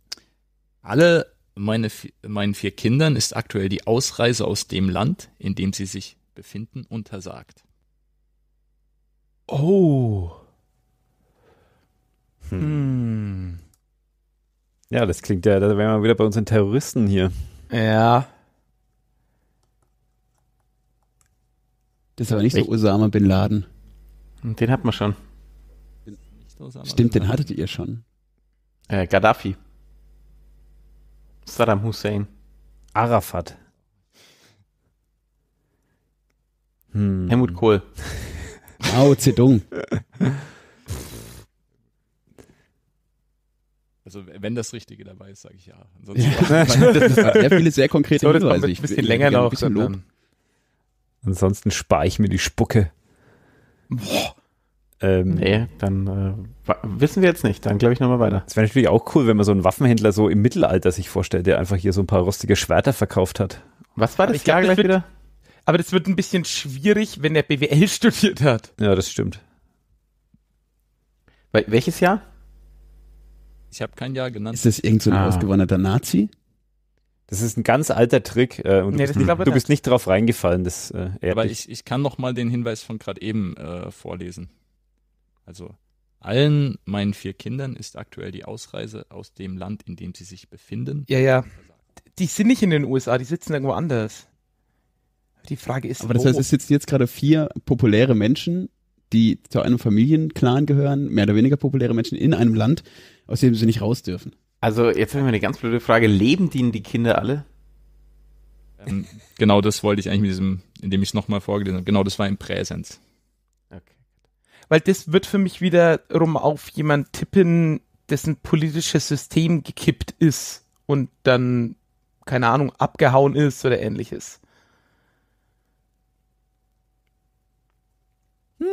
S4: alle meine, meinen vier Kindern ist aktuell die Ausreise aus dem Land, in dem sie sich befinden, untersagt.
S1: Oh.
S2: Hm. Ja, das klingt ja, da wären wir wieder bei unseren Terroristen hier. Ja.
S3: Das ist aber nicht Echt? der Osama Bin Laden. Den hat man schon. Stimmt, den hattet ihr schon.
S5: Äh, Gaddafi. Saddam Hussein. Arafat.
S3: Hm. Helmut Kohl. Mao Zedong.
S4: Also wenn das Richtige dabei ist, sage ich ja. Ansonsten ja. das waren sehr viele sehr konkrete Hinweise. Ein bisschen ich, will, länger noch. Bisschen Lob.
S5: Ansonsten spare ich mir die Spucke. Boah. Ähm, nee, dann äh, wissen wir jetzt nicht. Dann glaube ich nochmal
S2: weiter. Es wäre natürlich auch cool, wenn man so einen Waffenhändler so im Mittelalter sich vorstellt, der einfach hier so ein paar rostige Schwerter verkauft hat. Was war
S5: das ich glaube gleich wieder?
S1: Aber das wird ein bisschen schwierig, wenn er BWL studiert
S3: hat. Ja, das stimmt.
S4: Wel welches Jahr? Ich habe kein Jahr genannt. Ist das irgendein so ah.
S3: ausgewanderter Nazi?
S4: Das ist ein ganz alter
S2: Trick äh, und nee, du, bist, du bist, nicht drauf reingefallen. Das, äh, Aber ich,
S4: ich kann noch mal den Hinweis von gerade eben äh, vorlesen. Also allen meinen vier Kindern ist aktuell die Ausreise aus dem Land, in dem sie sich befinden. Ja, ja. Die sind nicht in den USA, die sitzen irgendwo anders. Die Frage ist, aber das wo? heißt, es
S3: sitzen jetzt gerade vier populäre Menschen, die zu einem Familienclan gehören, mehr oder weniger populäre Menschen in einem Land, aus dem sie nicht raus dürfen.
S4: Also jetzt haben wir eine ganz blöde Frage: Leben denen die Kinder alle? Ähm, genau, das wollte ich eigentlich mit diesem, indem ich es nochmal vorgelesen habe. Genau, das war im Präsens. Weil das wird für mich wiederum auf jemand tippen,
S1: dessen politisches System gekippt ist und dann keine Ahnung abgehauen ist oder ähnliches.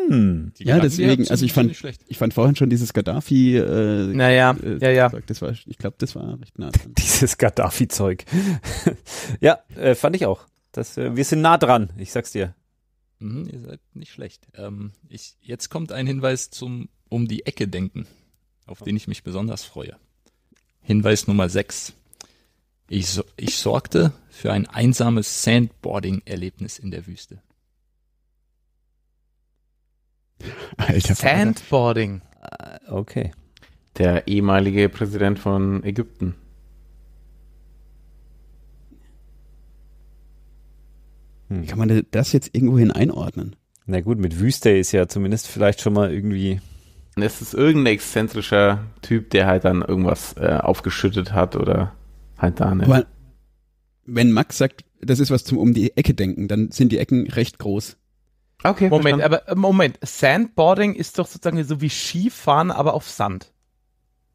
S2: Hm.
S3: Ja, deswegen, also ich fand, ich fand vorhin schon dieses Gaddafi. Äh, naja, äh, ja, ja. Das war, ich glaube, das war recht nah dran. dieses Gaddafi-Zeug.
S2: ja, äh, fand ich auch. Das, äh, wir sind nah dran, ich sag's dir.
S4: Mhm, ihr seid nicht schlecht. Ähm, ich, jetzt kommt ein Hinweis zum Um die Ecke denken, auf den ich mich besonders freue. Hinweis Nummer 6. Ich, ich sorgte für ein einsames Sandboarding-Erlebnis in der Wüste.
S5: Alter,
S4: Sandboarding. Äh, okay.
S5: Der ehemalige Präsident von Ägypten.
S3: Wie hm. kann man das jetzt irgendwohin einordnen? Na gut, mit
S5: Wüste ist ja zumindest vielleicht schon mal irgendwie. Es ist irgendein exzentrischer Typ, der
S3: halt dann irgendwas äh, aufgeschüttet hat oder halt da. Ne? wenn Max sagt, das ist was zum um die Ecke denken, dann sind die Ecken recht groß. Okay. Moment, verstanden.
S1: aber äh, Moment, Sandboarding ist doch sozusagen so wie Skifahren, aber auf Sand.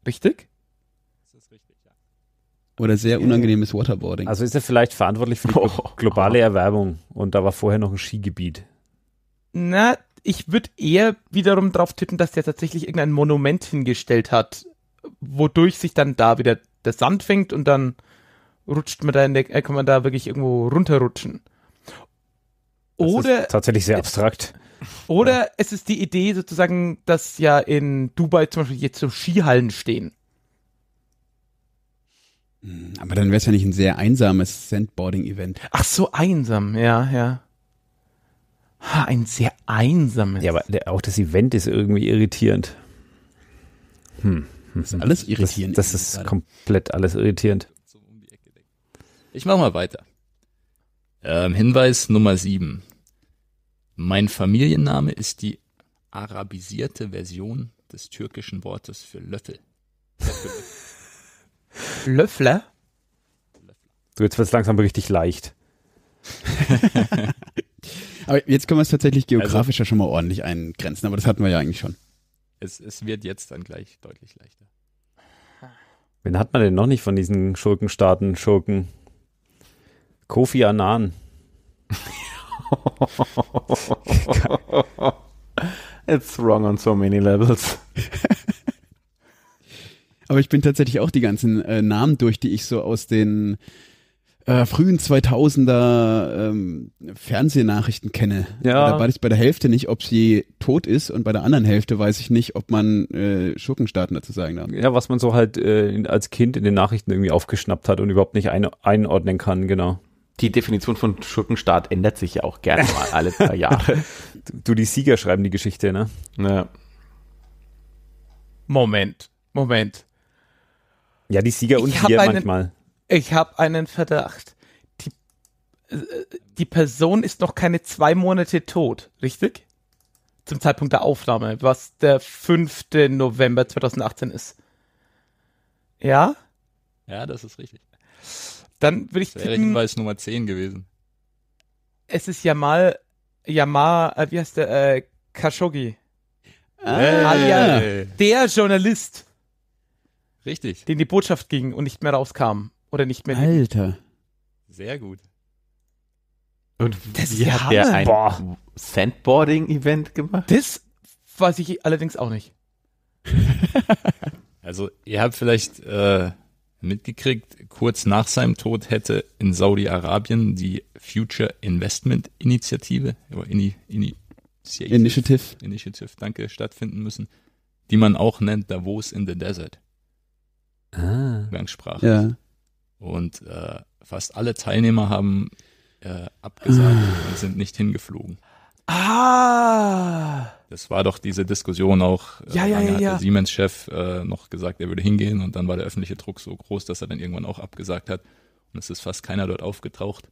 S2: Richtig? Das ist
S3: richtig, ja. Oder sehr unangenehmes Waterboarding. Also
S2: ist er vielleicht verantwortlich für die oh, globale oh. Erwärmung und da war vorher noch ein Skigebiet.
S1: Na, ich würde eher wiederum drauf tippen, dass der tatsächlich irgendein Monument hingestellt hat, wodurch sich dann da wieder der Sand fängt und dann rutscht man da in der, äh, kann man da wirklich irgendwo runterrutschen.
S2: Oder tatsächlich sehr abstrakt.
S1: Oder ja. es ist die Idee sozusagen, dass ja in Dubai zum Beispiel jetzt so Skihallen stehen.
S3: Hm, aber dann wäre es ja nicht ein sehr einsames Sandboarding-Event. Ach so, einsam, ja, ja. Ha, ein sehr einsames.
S2: Ja, aber der, auch das Event ist irgendwie irritierend. Hm.
S4: hm das ist hm. alles irritierend.
S2: Das, das ist gerade. komplett alles irritierend.
S4: Ich mach mal weiter. Ähm, Hinweis Nummer 7. Mein Familienname ist die arabisierte Version des türkischen Wortes für Löffel. Löffler?
S2: So, jetzt wird es langsam richtig
S3: leicht. aber jetzt können wir es tatsächlich geografisch also, ja schon mal ordentlich eingrenzen, aber das hatten wir ja eigentlich schon.
S4: Es, es wird jetzt dann gleich deutlich leichter.
S2: Wen hat man denn noch nicht von diesen Schurkenstaaten, Schurken?
S5: Kofi Annan.
S3: It's wrong on so many levels. Aber ich bin tatsächlich auch die ganzen äh, Namen durch, die ich so aus den äh, frühen 2000er ähm, Fernsehnachrichten kenne. Ja. Da weiß ich bei der Hälfte nicht, ob sie tot ist und bei der anderen Hälfte weiß ich nicht, ob man äh, Schurkenstaaten dazu sagen darf. Ja, was man
S2: so halt äh, als Kind in den Nachrichten irgendwie aufgeschnappt hat und überhaupt nicht ein einordnen kann, genau
S5: die Definition von Schurkenstaat ändert sich ja auch gerne mal alle paar Jahre. Du, die Sieger schreiben die Geschichte, ne? Ja. Moment, Moment.
S2: Ja, die Sieger und wir manchmal.
S1: ich habe einen Verdacht. Die, äh, die Person ist noch keine zwei Monate tot, richtig? Zum Zeitpunkt der Aufnahme, was der 5. November 2018 ist.
S4: Ja? Ja, das ist richtig. Dann würde ich das wäre tippen, Hinweis Nummer 10 gewesen. Es
S1: ist Yamal, Jamal, äh, wie heißt der, äh, Khashoggi. Hey. Ah, der Journalist. Richtig. Den die Botschaft ging und nicht mehr rauskam. Oder nicht mehr. Alter.
S4: Sehr gut. Und das wie hat der ein Boah.
S1: Sandboarding-Event gemacht? Das weiß ich allerdings auch nicht.
S4: also, ihr habt vielleicht äh, mitgekriegt, kurz nach seinem Tod hätte in Saudi-Arabien die Future Investment Initiative, Initiative. Initiative, danke, stattfinden müssen, die man auch nennt Davos in the Desert. Ah. Umgangssprache. Ja. Und äh, fast alle Teilnehmer haben äh, abgesagt ah. und sind nicht hingeflogen.
S1: Ah.
S4: Das war doch diese Diskussion auch. Äh, ja, ja, ja, ja, hat der Siemens-Chef äh, noch gesagt, er würde hingehen und dann war der öffentliche Druck so groß, dass er dann irgendwann auch abgesagt hat. Und es ist fast keiner dort aufgetaucht.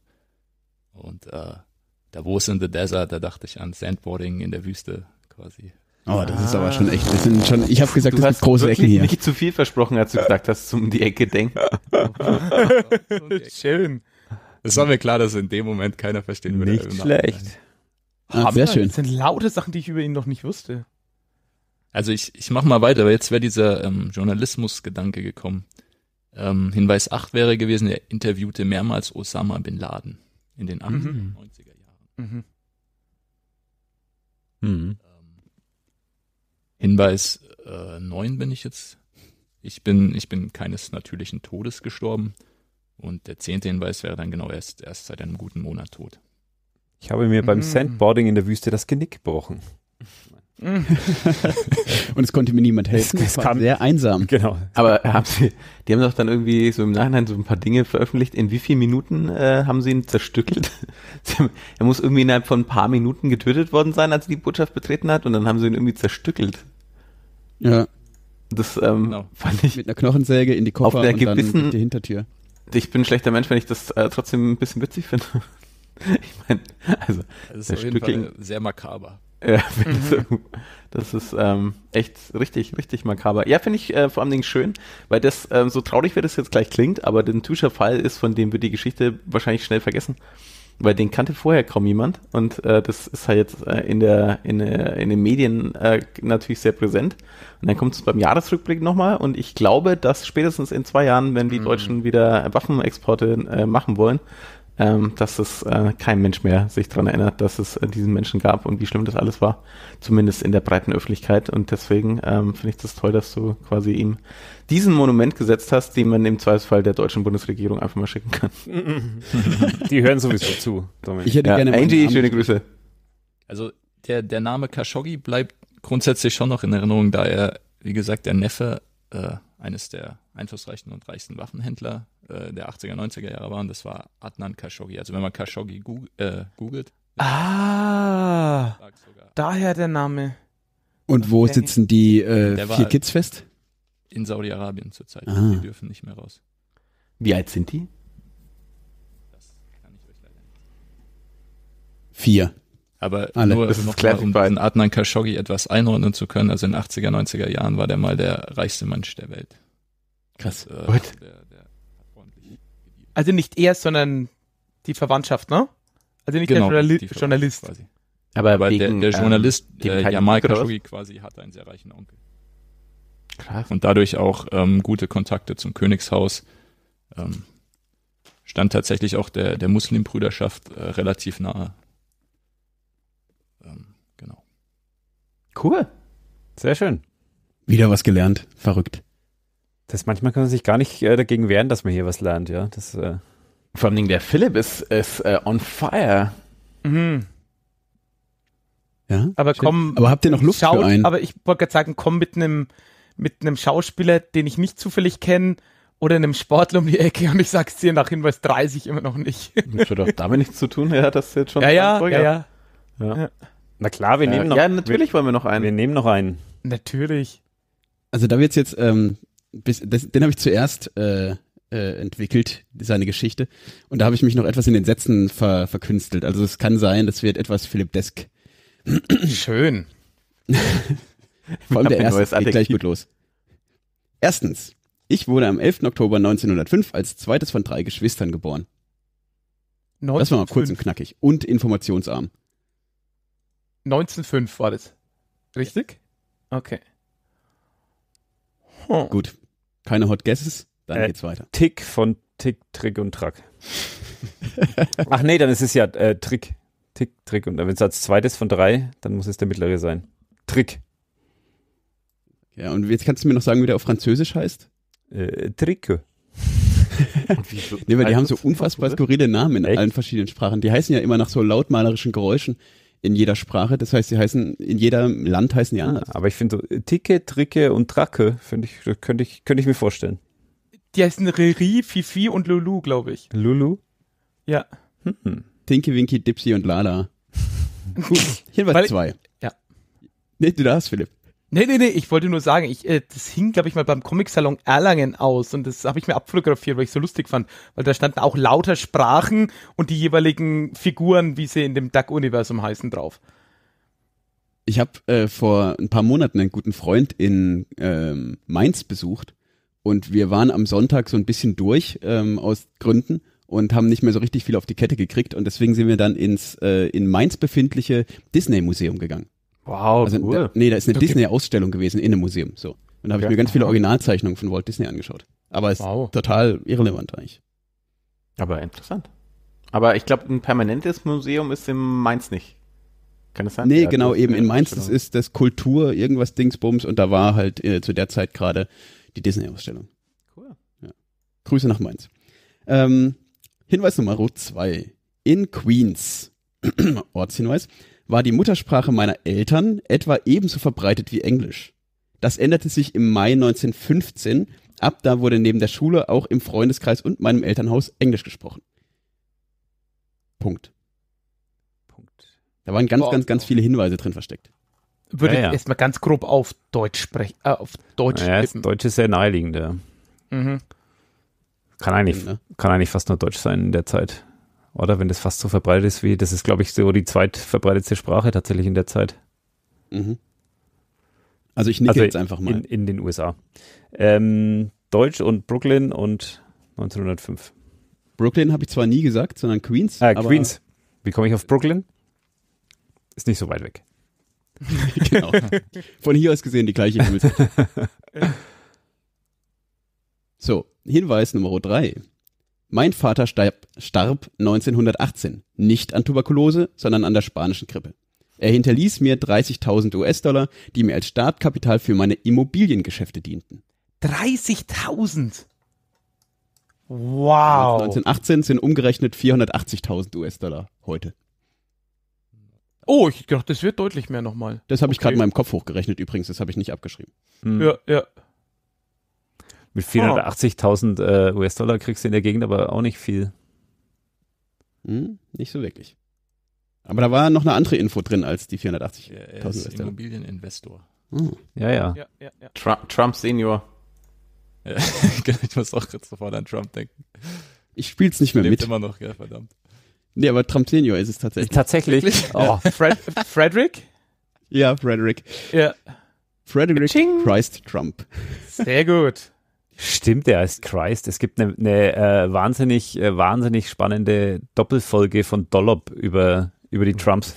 S4: Und äh, da wo es in the Desert, da dachte ich an Sandboarding in der Wüste quasi. Oh, das ah. ist aber schon echt. Das sind schon. Ich habe gesagt, du das sind große Ecken hier. Nicht zu viel versprochen, als du gesagt hast, um die Ecke denken. Schön. Es war mir klar, dass in dem Moment keiner verstehen würde. Nicht schlecht. Ah, Hammer, sehr schön. Das
S1: sind laute Sachen, die ich über ihn noch nicht wusste.
S4: Also ich, ich mach mal weiter, weil jetzt wäre dieser ähm, Journalismus-Gedanke gekommen. Ähm, Hinweis 8 wäre gewesen, er interviewte mehrmals Osama bin Laden in den 80er mhm. 90er Jahren. Mhm. Mhm. Hinweis äh, 9 bin ich jetzt. Ich bin, ich bin keines natürlichen Todes gestorben. Und der zehnte Hinweis wäre dann genau erst, erst seit einem guten Monat tot.
S2: Ich habe mir beim mm. Sandboarding in der Wüste das Genick gebrochen. Mm.
S3: und es konnte mir niemand helfen. Es, es kam
S5: sehr einsam. Genau. Aber haben Sie, die haben doch dann irgendwie so im Nachhinein so ein paar Dinge veröffentlicht. In wie vielen Minuten äh, haben Sie ihn zerstückelt? Haben, er muss irgendwie innerhalb von ein paar Minuten getötet worden sein, als er die Botschaft betreten hat, und dann haben Sie ihn irgendwie zerstückelt. Ja. Das ähm, genau. fand ich mit einer Knochensäge in die Koffer auf der und gebissen, dann die Hintertür. Ich bin ein schlechter Mensch, wenn ich das äh, trotzdem ein bisschen witzig finde. ich meine, also. Das ist auf jeden Stücking, Fall sehr makaber. Ja, mhm. das ist ähm, echt richtig, richtig makaber. Ja, finde ich äh, vor allen Dingen schön, weil das, ähm, so traurig wie das jetzt gleich klingt, aber den Tuscher-Fall ist, von dem wir die Geschichte wahrscheinlich schnell vergessen. Weil den kannte vorher kaum jemand und äh, das ist halt jetzt äh, in, der, in, äh, in den Medien äh, natürlich sehr präsent. Und dann kommt es beim Jahresrückblick nochmal und ich glaube, dass spätestens in zwei Jahren, wenn die mhm. Deutschen wieder Waffenexporte äh, machen wollen, ähm, dass es äh, kein Mensch mehr sich daran erinnert, dass es äh, diesen Menschen gab und wie schlimm das alles war, zumindest in der breiten Öffentlichkeit. Und deswegen ähm, finde ich das toll, dass du quasi ihm diesen Monument gesetzt hast, den man im Zweifelsfall der deutschen Bundesregierung einfach mal schicken kann.
S4: Die hören sowieso zu. Dominik. Ich hätte ja, gerne Angie, schöne Grüße. Also der, der Name Khashoggi bleibt grundsätzlich schon noch in Erinnerung, da er, wie gesagt, der Neffe äh, eines der einflussreichsten und reichsten Waffenhändler äh, der 80er, 90er Jahre war und das war Adnan Khashoggi. Also wenn man Khashoggi goog äh, googelt. Ah, daher der Name. Und wo sitzen
S3: die äh, vier Kids fest?
S4: In Saudi-Arabien zurzeit. Ah. Die dürfen nicht mehr raus. Wie alt sind die? Das kann ich euch leider nicht. Vier. Aber Alle. nur das ist klar, um den Adnan Khashoggi etwas einordnen zu können, also in den 80er, 90er Jahren war der mal der reichste Mensch der Welt. Krass. Und, äh, der, der also nicht er, sondern
S1: die Verwandtschaft, ne? Also nicht genau, der Journali Journalist. Quasi.
S4: Aber, Aber wegen, der, der, ähm, Journalist, ähm, äh, Jamal Khashoggi quasi, hat einen sehr reichen Onkel. Krass. Und dadurch auch ähm, gute Kontakte zum Königshaus. Ähm, stand tatsächlich auch der, der Muslimbrüderschaft äh, relativ nahe. Ähm, genau. Cool. Sehr schön.
S3: Wieder was gelernt. Verrückt.
S2: Das manchmal kann man sich gar nicht äh, dagegen wehren, dass man hier was lernt, ja. Das, äh Vor allem der Philipp ist,
S5: ist äh, on fire. Mhm. Ja. Aber schön. komm,
S3: aber habt ihr noch Luft schaut, für einen? Aber
S1: ich wollte gerade sagen, komm mit einem mit einem Schauspieler, den ich nicht zufällig kenne, oder einem Sportler um die Ecke und ich sag's dir nach Hinweis 30 immer noch nicht. Das hat auch
S5: damit nichts zu tun, ja, das ist jetzt schon. Ja, ja, ja, ja, ja. Na klar, wir ja, äh, nehmen noch. Ja, natürlich wir, wollen wir noch einen. Wir nehmen noch einen.
S3: Natürlich. Also da wird's jetzt ähm, bis, das, den habe ich zuerst äh, äh, entwickelt, seine Geschichte. Und da habe ich mich noch etwas in den Sätzen ver, verkünstelt. Also es kann sein, das wird etwas Philipp Desk. Schön. Vor allem der erste geht gleich gut los. Erstens, ich wurde am 11. Oktober 1905 als zweites von drei Geschwistern geboren. 1905. Das war mal kurz und knackig und informationsarm.
S1: 1905 war das. Richtig? Okay.
S3: Huh. Gut
S2: keine Hot Guesses, dann äh, geht's weiter. Tick von Tick, Trick und Track. Ach nee, dann ist es ja äh, Trick. Tick, Trick. Und wenn es als zweites von drei, dann muss es der mittlere
S3: sein. Trick. Ja, und jetzt kannst du mir noch sagen, wie der auf Französisch heißt? Äh, Tricke. nee, weil die haben so unfassbar skurrile Namen in Echt? allen verschiedenen Sprachen. Die heißen ja immer nach so lautmalerischen Geräuschen in jeder Sprache. Das heißt, sie heißen, in jedem Land heißen die ah, anders. Aber ich finde so äh, Ticke, Tricke und Tracke, finde ich, könnte ich, könnte ich mir vorstellen.
S1: Die heißen Riri, Fifi und Lulu, glaube ich.
S3: Lulu? Ja. Hm. Tinky, Winky, Dipsy und Lala. Gut, hier war zwei. Ja. Nee, du darfst, Philipp. Nee, nee, nee, ich wollte nur sagen,
S1: ich, äh, das hing, glaube ich, mal beim Comic-Salon Erlangen aus und das habe ich mir abfotografiert, weil ich so lustig fand, weil da standen auch lauter Sprachen und die jeweiligen Figuren, wie sie in dem Duck-Universum heißen, drauf.
S3: Ich habe äh, vor ein paar Monaten einen guten Freund in ähm, Mainz besucht und wir waren am Sonntag so ein bisschen durch ähm, aus Gründen und haben nicht mehr so richtig viel auf die Kette gekriegt und deswegen sind wir dann ins äh, in Mainz befindliche Disney-Museum gegangen.
S4: Wow, also, cool. Da, nee, da ist eine okay.
S3: Disney-Ausstellung gewesen in einem Museum. So. Und da habe ich ja. mir ganz viele Originalzeichnungen von Walt Disney angeschaut. Aber es wow. ist total irrelevant eigentlich. Aber interessant.
S5: Aber ich glaube, ein permanentes Museum ist in Mainz nicht. Kann das sein? Nee, ja, genau, eben in Mainz das
S3: ist das Kultur irgendwas Dingsbums und da war halt äh, zu der Zeit gerade die Disney-Ausstellung. Cool. Ja. Grüße nach Mainz. Ähm, Hinweis Nummer 2. In Queens, Ortshinweis, war die Muttersprache meiner Eltern etwa ebenso verbreitet wie Englisch. Das änderte sich im Mai 1915. Ab da wurde neben der Schule auch im Freundeskreis und meinem Elternhaus Englisch gesprochen. Punkt. Punkt. Da waren ganz, ganz, ganz viele Hinweise drin versteckt.
S2: Würde ja, ja.
S1: erstmal ganz grob auf Deutsch sprechen, äh, auf
S2: Deutsch ja, tippen. Deutsch ist sehr naheliegend, ja. Mhm. Kann eigentlich, ne? kann eigentlich fast nur Deutsch sein in der Zeit. Oder wenn das fast so verbreitet ist wie, das ist, glaube ich, so die zweitverbreitetste Sprache tatsächlich in der Zeit. Mhm. Also ich nicke also jetzt einfach mal. In, in den USA. Ähm, Deutsch und Brooklyn und 1905. Brooklyn habe ich zwar nie gesagt, sondern Queens. Ah, Queens. Wie komme ich auf Brooklyn? Ist nicht so weit weg. genau.
S3: Von hier aus gesehen die gleiche Himmelsrichtung. so, Hinweis Nummer drei. Mein Vater starb, starb 1918, nicht an Tuberkulose, sondern an der spanischen Grippe. Er hinterließ mir 30.000 US-Dollar, die mir als Startkapital für meine Immobiliengeschäfte dienten. 30.000? Wow. 1918 sind umgerechnet 480.000 US-Dollar heute.
S1: Oh, ich dachte, das wird deutlich mehr nochmal.
S3: Das habe okay. ich gerade in meinem Kopf hochgerechnet übrigens, das habe ich nicht abgeschrieben. Hm. Ja, ja. Mit
S2: 480.000 äh, US-Dollar kriegst du in der Gegend aber auch nicht viel.
S3: Hm, nicht so wirklich. Aber da war noch eine andere Info drin als die 480.000 US-Dollar.
S4: Immobilieninvestor. Hm. Ja, ja. ja, ja, ja. Trump, Trump Senior. Genau, ich muss auch kurz sofort an Trump denken. Ich spiel's nicht mehr Lebt mit. immer noch, gell, verdammt.
S3: Nee, aber Trump Senior ist es tatsächlich. Tatsächlich? Oh. Fred Frederick? Ja, Frederick. Ja. Frederick Ching. Christ Trump. Sehr gut.
S2: Stimmt, er heißt Christ. Es gibt eine, eine äh, wahnsinnig, äh, wahnsinnig spannende Doppelfolge von Dollop über, über die Trumps.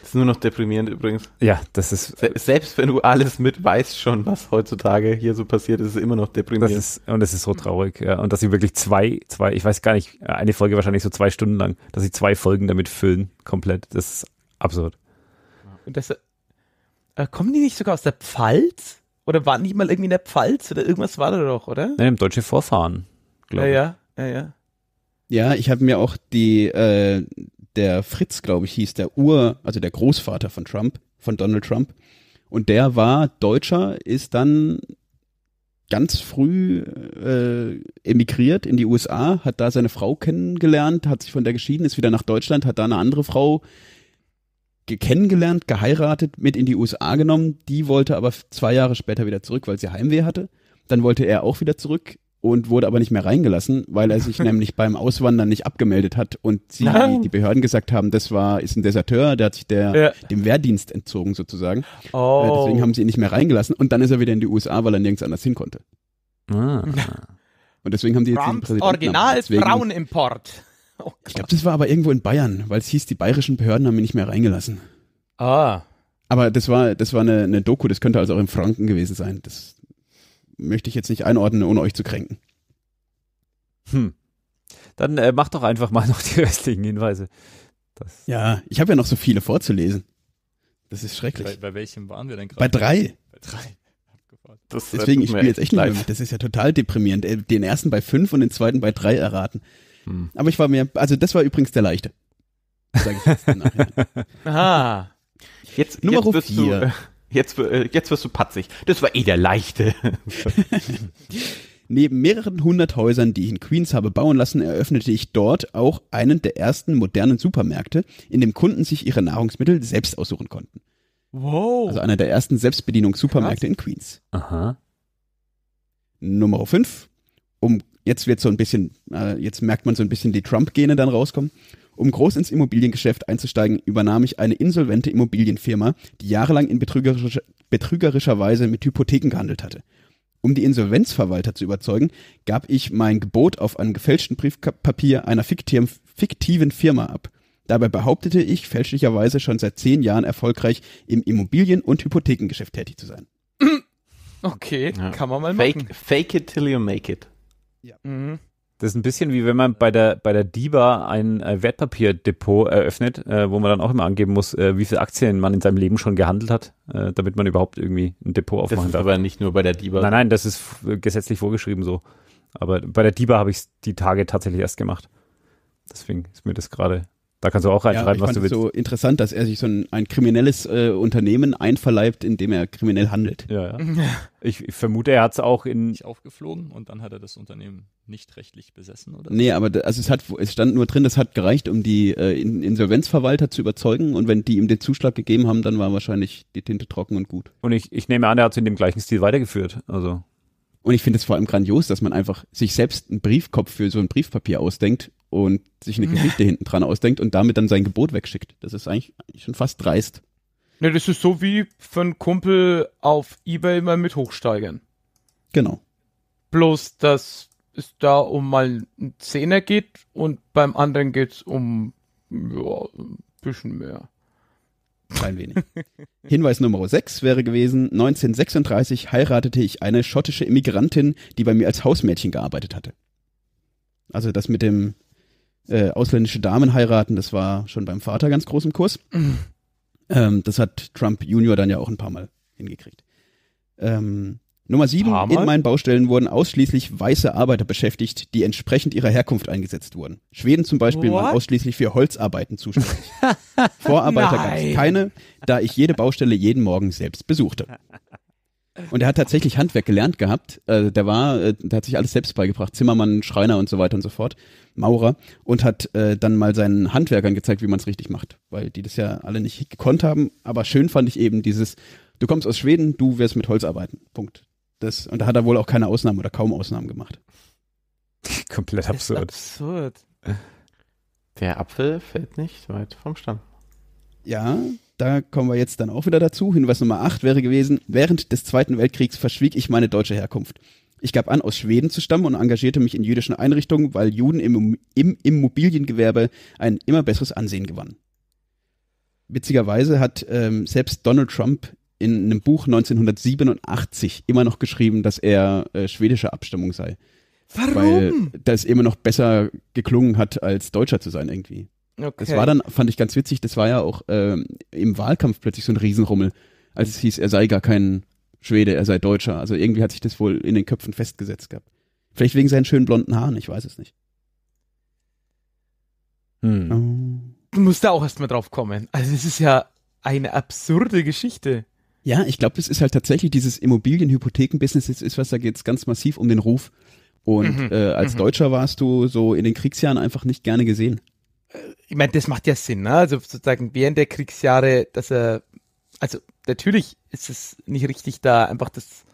S5: Das ist nur noch deprimierend übrigens. Ja, das ist. Se selbst wenn du alles mit weißt schon, was heutzutage hier so passiert, ist es immer noch deprimierend. Das
S2: ist, und es ist so traurig. Ja. Und dass sie wirklich zwei, zwei, ich weiß gar nicht, eine Folge wahrscheinlich so zwei Stunden lang, dass sie zwei Folgen damit füllen, komplett. Das ist absurd.
S1: Und das, äh, kommen die nicht sogar aus der Pfalz? Oder war nicht mal irgendwie in der Pfalz oder irgendwas war da doch, oder?
S3: Nein, deutsche Vorfahren, glaube ich. Ja, ja, ja, ja. Ja, ich habe mir auch die, äh, der Fritz, glaube ich, hieß der Ur, also der Großvater von Trump, von Donald Trump. Und der war Deutscher, ist dann ganz früh äh, emigriert in die USA, hat da seine Frau kennengelernt, hat sich von der geschieden, ist wieder nach Deutschland, hat da eine andere Frau kennengelernt, geheiratet, mit in die USA genommen. Die wollte aber zwei Jahre später wieder zurück, weil sie Heimweh hatte. Dann wollte er auch wieder zurück und wurde aber nicht mehr reingelassen, weil er sich nämlich beim Auswandern nicht abgemeldet hat und sie, die, die Behörden gesagt haben, das war, ist ein Deserteur, der hat sich der, ja. dem Wehrdienst entzogen sozusagen. Äh, oh. Deswegen haben sie ihn nicht mehr reingelassen und dann ist er wieder in die USA, weil er nirgends anders hin konnte. Ah. Und deswegen haben die jetzt Trumps diesen Original
S1: Frauenimport.
S3: Oh ich glaube, das war aber irgendwo in Bayern, weil es hieß, die bayerischen Behörden haben mich nicht mehr reingelassen. Ah. Aber das war, das war eine, eine Doku, das könnte also auch in Franken gewesen sein. Das möchte ich jetzt nicht einordnen, ohne euch zu kränken.
S2: Hm. Dann äh, macht doch einfach mal noch die restlichen
S3: Hinweise. Das ja, ich habe ja noch so viele vorzulesen.
S4: Das ist schrecklich. Bei, bei welchem waren wir denn gerade? Bei drei. Bei drei. Das Deswegen, ich spiele jetzt echt live.
S3: Das ist ja total deprimierend. Äh, den ersten bei fünf und den zweiten bei drei erraten. Hm. Aber ich war mir, also das war übrigens der leichte. Sag ich
S5: jetzt Aha. Jetzt, Nummer jetzt wirst vier. Du, äh, jetzt, äh, jetzt wirst du patzig. Das war eh der leichte.
S3: Neben mehreren hundert Häusern, die ich in Queens habe bauen lassen, eröffnete ich dort auch einen der ersten modernen Supermärkte, in dem Kunden sich ihre Nahrungsmittel selbst aussuchen konnten. Wow. Also einer der ersten Selbstbedienungssupermärkte in Queens. Aha. Nummer 5. Jetzt wird so ein bisschen, äh, jetzt merkt man so ein bisschen die Trump-Gene dann rauskommen. Um groß ins Immobiliengeschäft einzusteigen, übernahm ich eine insolvente Immobilienfirma, die jahrelang in betrügerischer, betrügerischer Weise mit Hypotheken gehandelt hatte. Um die Insolvenzverwalter zu überzeugen, gab ich mein Gebot auf einem gefälschten Briefpapier einer fiktiven Firma ab. Dabei behauptete ich fälschlicherweise schon seit zehn Jahren erfolgreich im Immobilien- und Hypothekengeschäft tätig zu sein.
S5: Okay, ja. kann man mal machen. Fake, fake it till you
S2: make it. Ja. Mhm. Das ist ein bisschen wie wenn man bei der, bei der DIBA ein äh, Wertpapierdepot eröffnet, äh, wo man dann auch immer angeben muss, äh, wie viele Aktien man in seinem Leben schon gehandelt hat, äh, damit man überhaupt irgendwie ein Depot aufmachen darf. Das ist darf. aber nicht nur bei der DIBA. Nein, nein, das ist äh, gesetzlich vorgeschrieben so. Aber bei der DIBA habe ich die Tage tatsächlich erst gemacht. Deswegen ist mir das gerade da kannst du auch reinschreiben, ja, was du willst. Ich
S3: Es so interessant, dass er sich so ein, ein kriminelles äh, Unternehmen einverleibt, indem er kriminell handelt. Ja, ja. Mhm. Ich, ich vermute, er hat es auch in. Nicht
S4: aufgeflogen und dann hat er das Unternehmen nicht rechtlich besessen, oder? Nee, aber also es
S3: hat, es stand nur drin, das hat gereicht, um die äh, Insolvenzverwalter zu überzeugen und wenn die ihm den Zuschlag gegeben haben, dann war wahrscheinlich die Tinte trocken und gut. Und ich, ich nehme an, er hat es in dem gleichen Stil weitergeführt. Also. Und ich finde es vor allem grandios, dass man einfach sich selbst einen Briefkopf für so ein Briefpapier ausdenkt, und sich eine Geschichte hinten dran ausdenkt und damit dann sein Gebot wegschickt. Das ist eigentlich schon fast dreist.
S1: Ne, das ist so wie für einen Kumpel auf Ebay mal mit hochsteigern.
S3: Genau. Bloß,
S1: dass es da um mal einen Zehner geht und beim anderen geht es um
S3: ja, ein bisschen mehr. Ein wenig. Hinweis Nummer 6 wäre gewesen, 1936 heiratete ich eine schottische Immigrantin, die bei mir als Hausmädchen gearbeitet hatte. Also das mit dem äh, ausländische Damen heiraten, das war schon beim Vater ganz groß im Kurs. Mhm. Ähm, das hat Trump Junior dann ja auch ein paar Mal hingekriegt. Ähm, Nummer sieben, in meinen Baustellen wurden ausschließlich weiße Arbeiter beschäftigt, die entsprechend ihrer Herkunft eingesetzt wurden. Schweden zum Beispiel What? war ausschließlich für Holzarbeiten zuständig. Vorarbeiter gab es keine, da ich jede Baustelle jeden Morgen selbst besuchte. Und er hat tatsächlich Handwerk gelernt gehabt. Äh, der war, äh, der hat sich alles selbst beigebracht. Zimmermann, Schreiner und so weiter und so fort. Maurer. Und hat äh, dann mal seinen Handwerkern gezeigt, wie man es richtig macht. Weil die das ja alle nicht gekonnt haben. Aber schön fand ich eben dieses, du kommst aus Schweden, du wirst mit Holz arbeiten. Punkt. Das, und da hat er wohl auch keine Ausnahmen oder kaum Ausnahmen gemacht. Komplett absurd.
S5: absurd.
S3: Der Apfel fällt nicht weit vom Stamm. Ja, da kommen wir jetzt dann auch wieder dazu. Hinweis Nummer 8 wäre gewesen, während des Zweiten Weltkriegs verschwieg ich meine deutsche Herkunft. Ich gab an, aus Schweden zu stammen und engagierte mich in jüdischen Einrichtungen, weil Juden im, im Immobiliengewerbe ein immer besseres Ansehen gewannen. Witzigerweise hat ähm, selbst Donald Trump in einem Buch 1987 immer noch geschrieben, dass er äh, schwedischer Abstammung sei. Warum? Weil das immer noch besser geklungen hat, als Deutscher zu sein irgendwie. Okay. Das war dann, fand ich ganz witzig, das war ja auch ähm, im Wahlkampf plötzlich so ein Riesenrummel, als es hieß, er sei gar kein Schwede, er sei Deutscher. Also irgendwie hat sich das wohl in den Köpfen festgesetzt gehabt. Vielleicht wegen seinen schönen blonden Haaren, ich weiß es nicht. Hm. Oh.
S1: Du musst da auch erstmal drauf kommen. Also es ist ja eine absurde Geschichte. Ja, ich
S3: glaube, das ist halt tatsächlich dieses Immobilienhypotheken-Business, das ist was da geht's ganz massiv um den Ruf. Und mhm. äh, als mhm. Deutscher warst du so in den Kriegsjahren einfach nicht gerne gesehen ich
S1: meine, das macht ja Sinn, ne? Also sozusagen während der Kriegsjahre, dass er, also natürlich ist es nicht richtig, da einfach das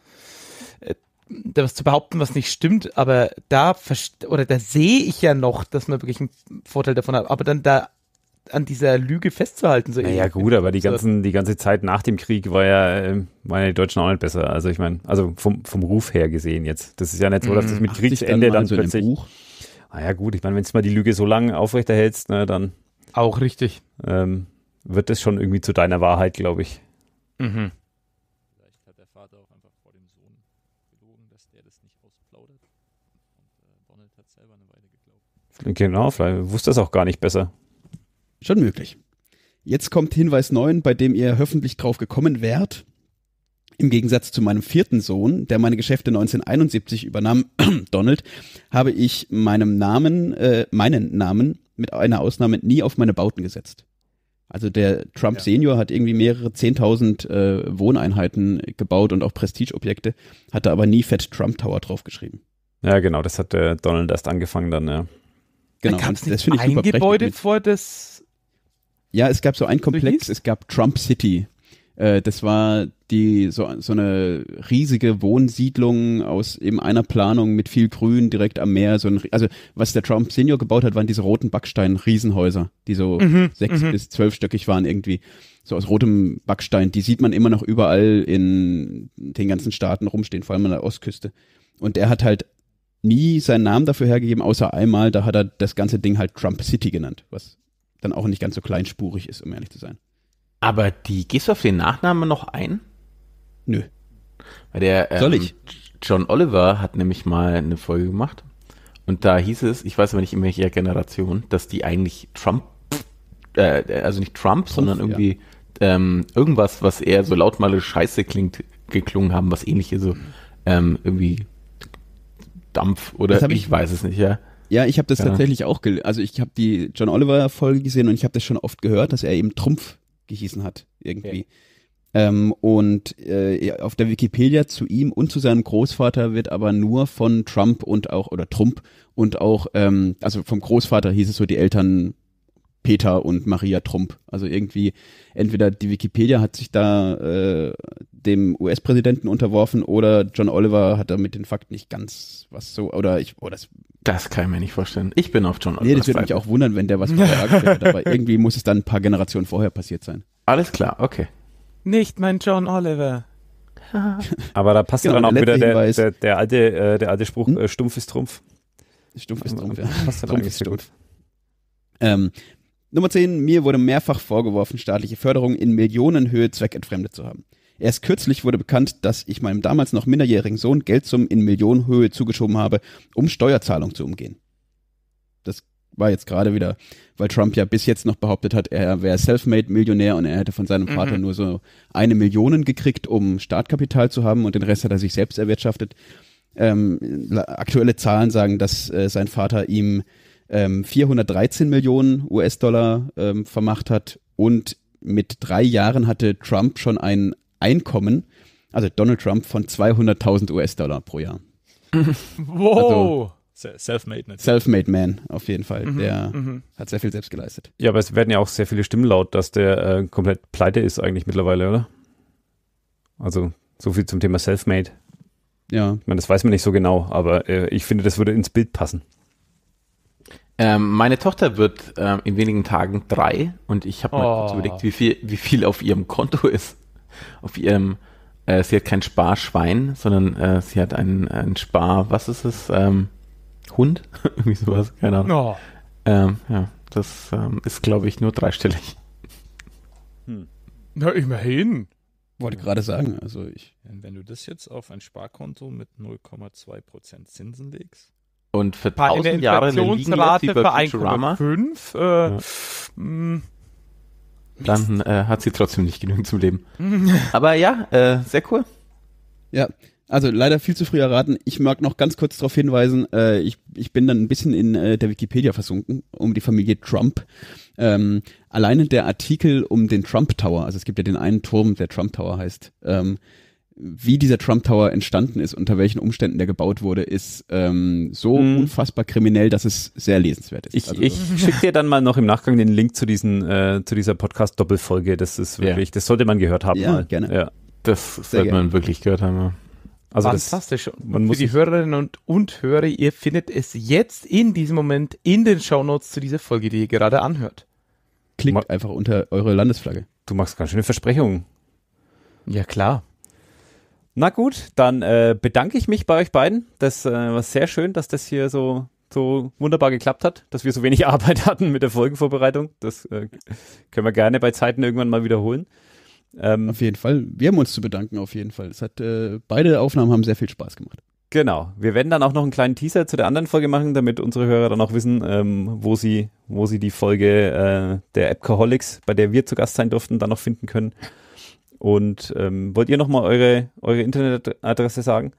S1: äh, da was zu behaupten, was nicht stimmt, aber da oder da sehe ich ja noch, dass man wirklich einen Vorteil davon hat, aber dann da
S2: an dieser Lüge festzuhalten. So ja gut, aber die ganzen, die ganze Zeit nach dem Krieg war ja, ähm, waren ja die Deutschen auch nicht besser. Also ich meine, also vom, vom Ruf her gesehen jetzt. Das ist ja nicht so, dass hm, das mit Kriegsende dann, dann so plötzlich. Buch? Ah ja, gut, ich meine, wenn du mal die Lüge so lange aufrechterhältst, ne, dann. Auch richtig. Ähm, wird das schon irgendwie zu deiner Wahrheit, glaube ich. Mhm. Vielleicht hat der Vater auch einfach vor dem Sohn gelogen, dass der das nicht ausplaudert. Und äh, Donald hat selber eine Weile geglaubt. Genau, vielleicht wusste das auch gar nicht besser.
S3: Schon möglich. Jetzt kommt Hinweis 9, bei dem ihr hoffentlich drauf gekommen wärt. Im Gegensatz zu meinem vierten Sohn, der meine Geschäfte 1971 übernahm, Donald, habe ich meinem Namen, äh, meinen Namen mit einer Ausnahme nie auf meine Bauten gesetzt. Also der Trump ja. Senior hat irgendwie mehrere 10.000 äh, Wohneinheiten gebaut und auch Prestigeobjekte, hatte aber nie Fett Trump Tower draufgeschrieben. Ja, genau, das hat äh, Donald erst angefangen dann, ja. Genau, da das, das finde ich ein super Gebäude vor das. Ja, es gab so ein Komplex, es gab Trump City äh, das war die so, so eine riesige Wohnsiedlung aus eben einer Planung mit viel Grün direkt am Meer. So ein, also was der Trump Senior gebaut hat, waren diese roten Backstein-Riesenhäuser, die so mhm, mhm. sechs mhm. bis zwölfstöckig waren irgendwie. So aus rotem Backstein. Die sieht man immer noch überall in den ganzen Staaten rumstehen, vor allem an der Ostküste. Und er hat halt nie seinen Namen dafür hergegeben, außer einmal, da hat er das ganze Ding halt Trump City genannt, was dann auch nicht ganz so kleinspurig ist, um ehrlich zu sein. Aber die, gehst du auf den Nachnamen noch ein? Nö.
S5: Weil der, ähm, Soll ich? John Oliver hat nämlich mal eine Folge gemacht. Und da hieß es, ich weiß aber nicht in welcher Generation, dass die eigentlich Trump, äh, also nicht Trump, Trump sondern irgendwie ja. ähm, irgendwas, was eher so lautmalisch scheiße klingt, geklungen haben, was ähnliche so ähm, irgendwie Dampf oder ich, ich, weiß es nicht, ja. Ja, ich habe das ja. tatsächlich
S3: auch, also ich habe die John Oliver Folge gesehen und ich habe das schon oft gehört, dass er eben Trumpf gehießen hat, irgendwie. Okay. Ähm, und äh, auf der Wikipedia zu ihm und zu seinem Großvater wird aber nur von Trump und auch, oder Trump und auch, ähm, also vom Großvater hieß es so, die Eltern Peter und Maria Trump. Also irgendwie, entweder die Wikipedia hat sich da äh, dem US-Präsidenten unterworfen oder John Oliver hat da mit den Fakten nicht ganz was so, oder ich, oh, das. Das kann ich mir nicht vorstellen. Ich bin auf John Oliver. Nee, das würde mich auch wundern, wenn der was vorher hat, aber irgendwie muss es dann ein paar Generationen vorher passiert sein. Alles klar, okay.
S1: Nicht mein John Oliver.
S2: aber da passt genau, dann auch wieder der, der, der, alte, äh, der alte Spruch, hm? äh, stumpf ist Trumpf.
S3: Stumpf ist Trumpf, ja. Passt dann Trumpf ist Stumpf. Ähm, Nummer 10. Mir wurde mehrfach vorgeworfen, staatliche Förderung in Millionenhöhe zweckentfremdet zu haben. Erst kürzlich wurde bekannt, dass ich meinem damals noch minderjährigen Sohn Geldsummen in Millionenhöhe zugeschoben habe, um Steuerzahlung zu umgehen. Das war jetzt gerade wieder, weil Trump ja bis jetzt noch behauptet hat, er wäre Selfmade-Millionär und er hätte von seinem mhm. Vater nur so eine Million gekriegt, um Startkapital zu haben und den Rest hat er sich selbst erwirtschaftet. Ähm, aktuelle Zahlen sagen, dass äh, sein Vater ihm ähm, 413 Millionen US-Dollar ähm, vermacht hat und mit drei Jahren hatte Trump schon ein Einkommen, also Donald Trump, von 200.000 US-Dollar pro Jahr. Wow!
S4: Also, Self-made natürlich. Self-made
S3: man, auf jeden Fall. Mhm, der mhm. hat sehr viel selbst geleistet.
S2: Ja, aber es werden ja auch sehr viele Stimmen laut, dass der äh, komplett pleite ist eigentlich mittlerweile, oder? Also, so viel zum Thema Self-made. Ja. Ich meine, das weiß man nicht so genau, aber äh, ich finde, das würde ins Bild passen.
S5: Ähm, meine Tochter wird ähm, in wenigen Tagen drei und ich habe oh. mal kurz überlegt, wie viel, wie viel auf ihrem Konto ist. Auf ihrem, äh, sie hat kein Sparschwein, sondern äh, sie hat einen, einen Spar, was ist es? Ähm, Hund? Irgendwie sowas, keine Ahnung. Oh. Ähm, ja, das ähm, ist, glaube ich, nur dreistellig.
S1: Hm. Na, immerhin. Wollte
S4: gerade sagen, also ich. Wenn du das jetzt auf ein Sparkonto mit 0,2% Zinsen legst,
S5: und für War tausend in der Jahre eine Inflationsrate für 1,5. Äh, ja.
S3: Hm. Dann äh, hat sie trotzdem nicht genügend zum Leben. Aber ja, äh, sehr cool. Ja, also leider viel zu früh erraten. Ich mag noch ganz kurz darauf hinweisen, äh, ich, ich bin dann ein bisschen in äh, der Wikipedia versunken, um die Familie Trump. Ähm, alleine der Artikel um den Trump Tower, also es gibt ja den einen Turm, der Trump Tower heißt, ähm, wie dieser Trump Tower entstanden ist, unter welchen Umständen der gebaut wurde, ist ähm, so mm. unfassbar kriminell, dass es sehr lesenswert ist. Ich, also ich schicke dir dann mal noch im Nachgang den
S2: Link zu diesen äh, zu dieser Podcast Doppelfolge. Das ist wirklich, ja. das sollte man gehört haben. Ja, mal. gerne. Ja,
S1: das sollte man
S5: wirklich gehört haben. Ja. Also Fantastisch. Das, man muss für die
S1: Hörerinnen und, und Hörer, ihr findet es jetzt in diesem Moment in den Shownotes zu dieser Folge, die ihr gerade anhört.
S2: Klickt Ma einfach unter eure Landesflagge. Du machst ganz schöne Versprechungen. Ja, klar. Na gut, dann äh, bedanke ich mich bei euch beiden. Das äh, war sehr schön, dass das hier so, so wunderbar geklappt hat, dass wir so wenig Arbeit hatten mit der Folgenvorbereitung. Das äh, können wir gerne bei Zeiten irgendwann mal wiederholen. Ähm, auf jeden Fall. Wir haben uns zu
S3: bedanken, auf jeden Fall. Es hat, äh, beide Aufnahmen haben sehr viel Spaß gemacht.
S2: Genau. Wir werden dann auch noch einen kleinen Teaser zu der anderen Folge machen, damit unsere Hörer dann auch wissen, ähm, wo, sie, wo sie die Folge äh, der Appcoholics, bei der wir zu Gast sein durften, dann noch finden können. Und ähm, wollt ihr nochmal eure, eure Internetadresse sagen?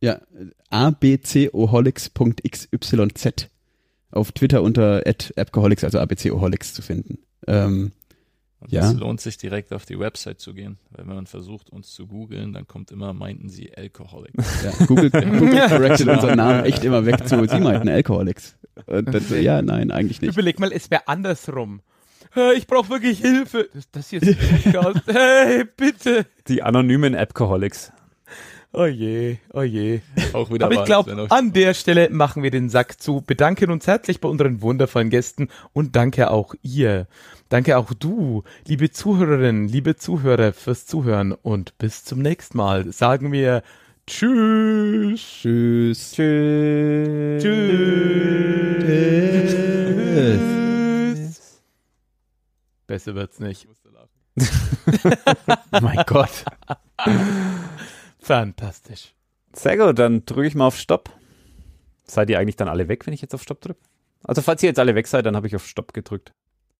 S3: Ja, abcoholics.xyz. Auf Twitter unter @appcoholics, also abcoholics zu finden. Ähm, und ja. Es lohnt
S4: sich direkt auf die Website zu gehen, weil wenn man versucht, uns zu googeln, dann kommt immer, meinten sie Alcoholics. Ja, Google, Google corrected unseren Namen echt immer weg zu, sie meinten Alcoholics.
S3: Und äh, Das, ja, nein, eigentlich nicht.
S1: Überleg mal, es wäre andersrum ich brauche wirklich Hilfe. Das, das hier ist ein Podcast.
S2: hey, bitte. Die anonymen Alcoholics. Oh je, oh je. Auch wieder Aber ich glaube, an
S1: der Stelle machen wir den Sack zu. Bedanken uns herzlich bei unseren wundervollen Gästen und danke auch ihr. Danke auch du, liebe Zuhörerinnen, liebe Zuhörer, fürs Zuhören und bis zum nächsten Mal. Sagen wir Tschüss. Tschüss. Tschüss. Tschüss. Besser wird's nicht. oh mein Gott. Fantastisch.
S2: Sehr gut, dann drücke ich mal auf Stopp. Seid ihr eigentlich dann alle weg, wenn ich jetzt auf Stopp drücke? Also falls ihr jetzt alle weg seid, dann habe ich auf Stopp gedrückt.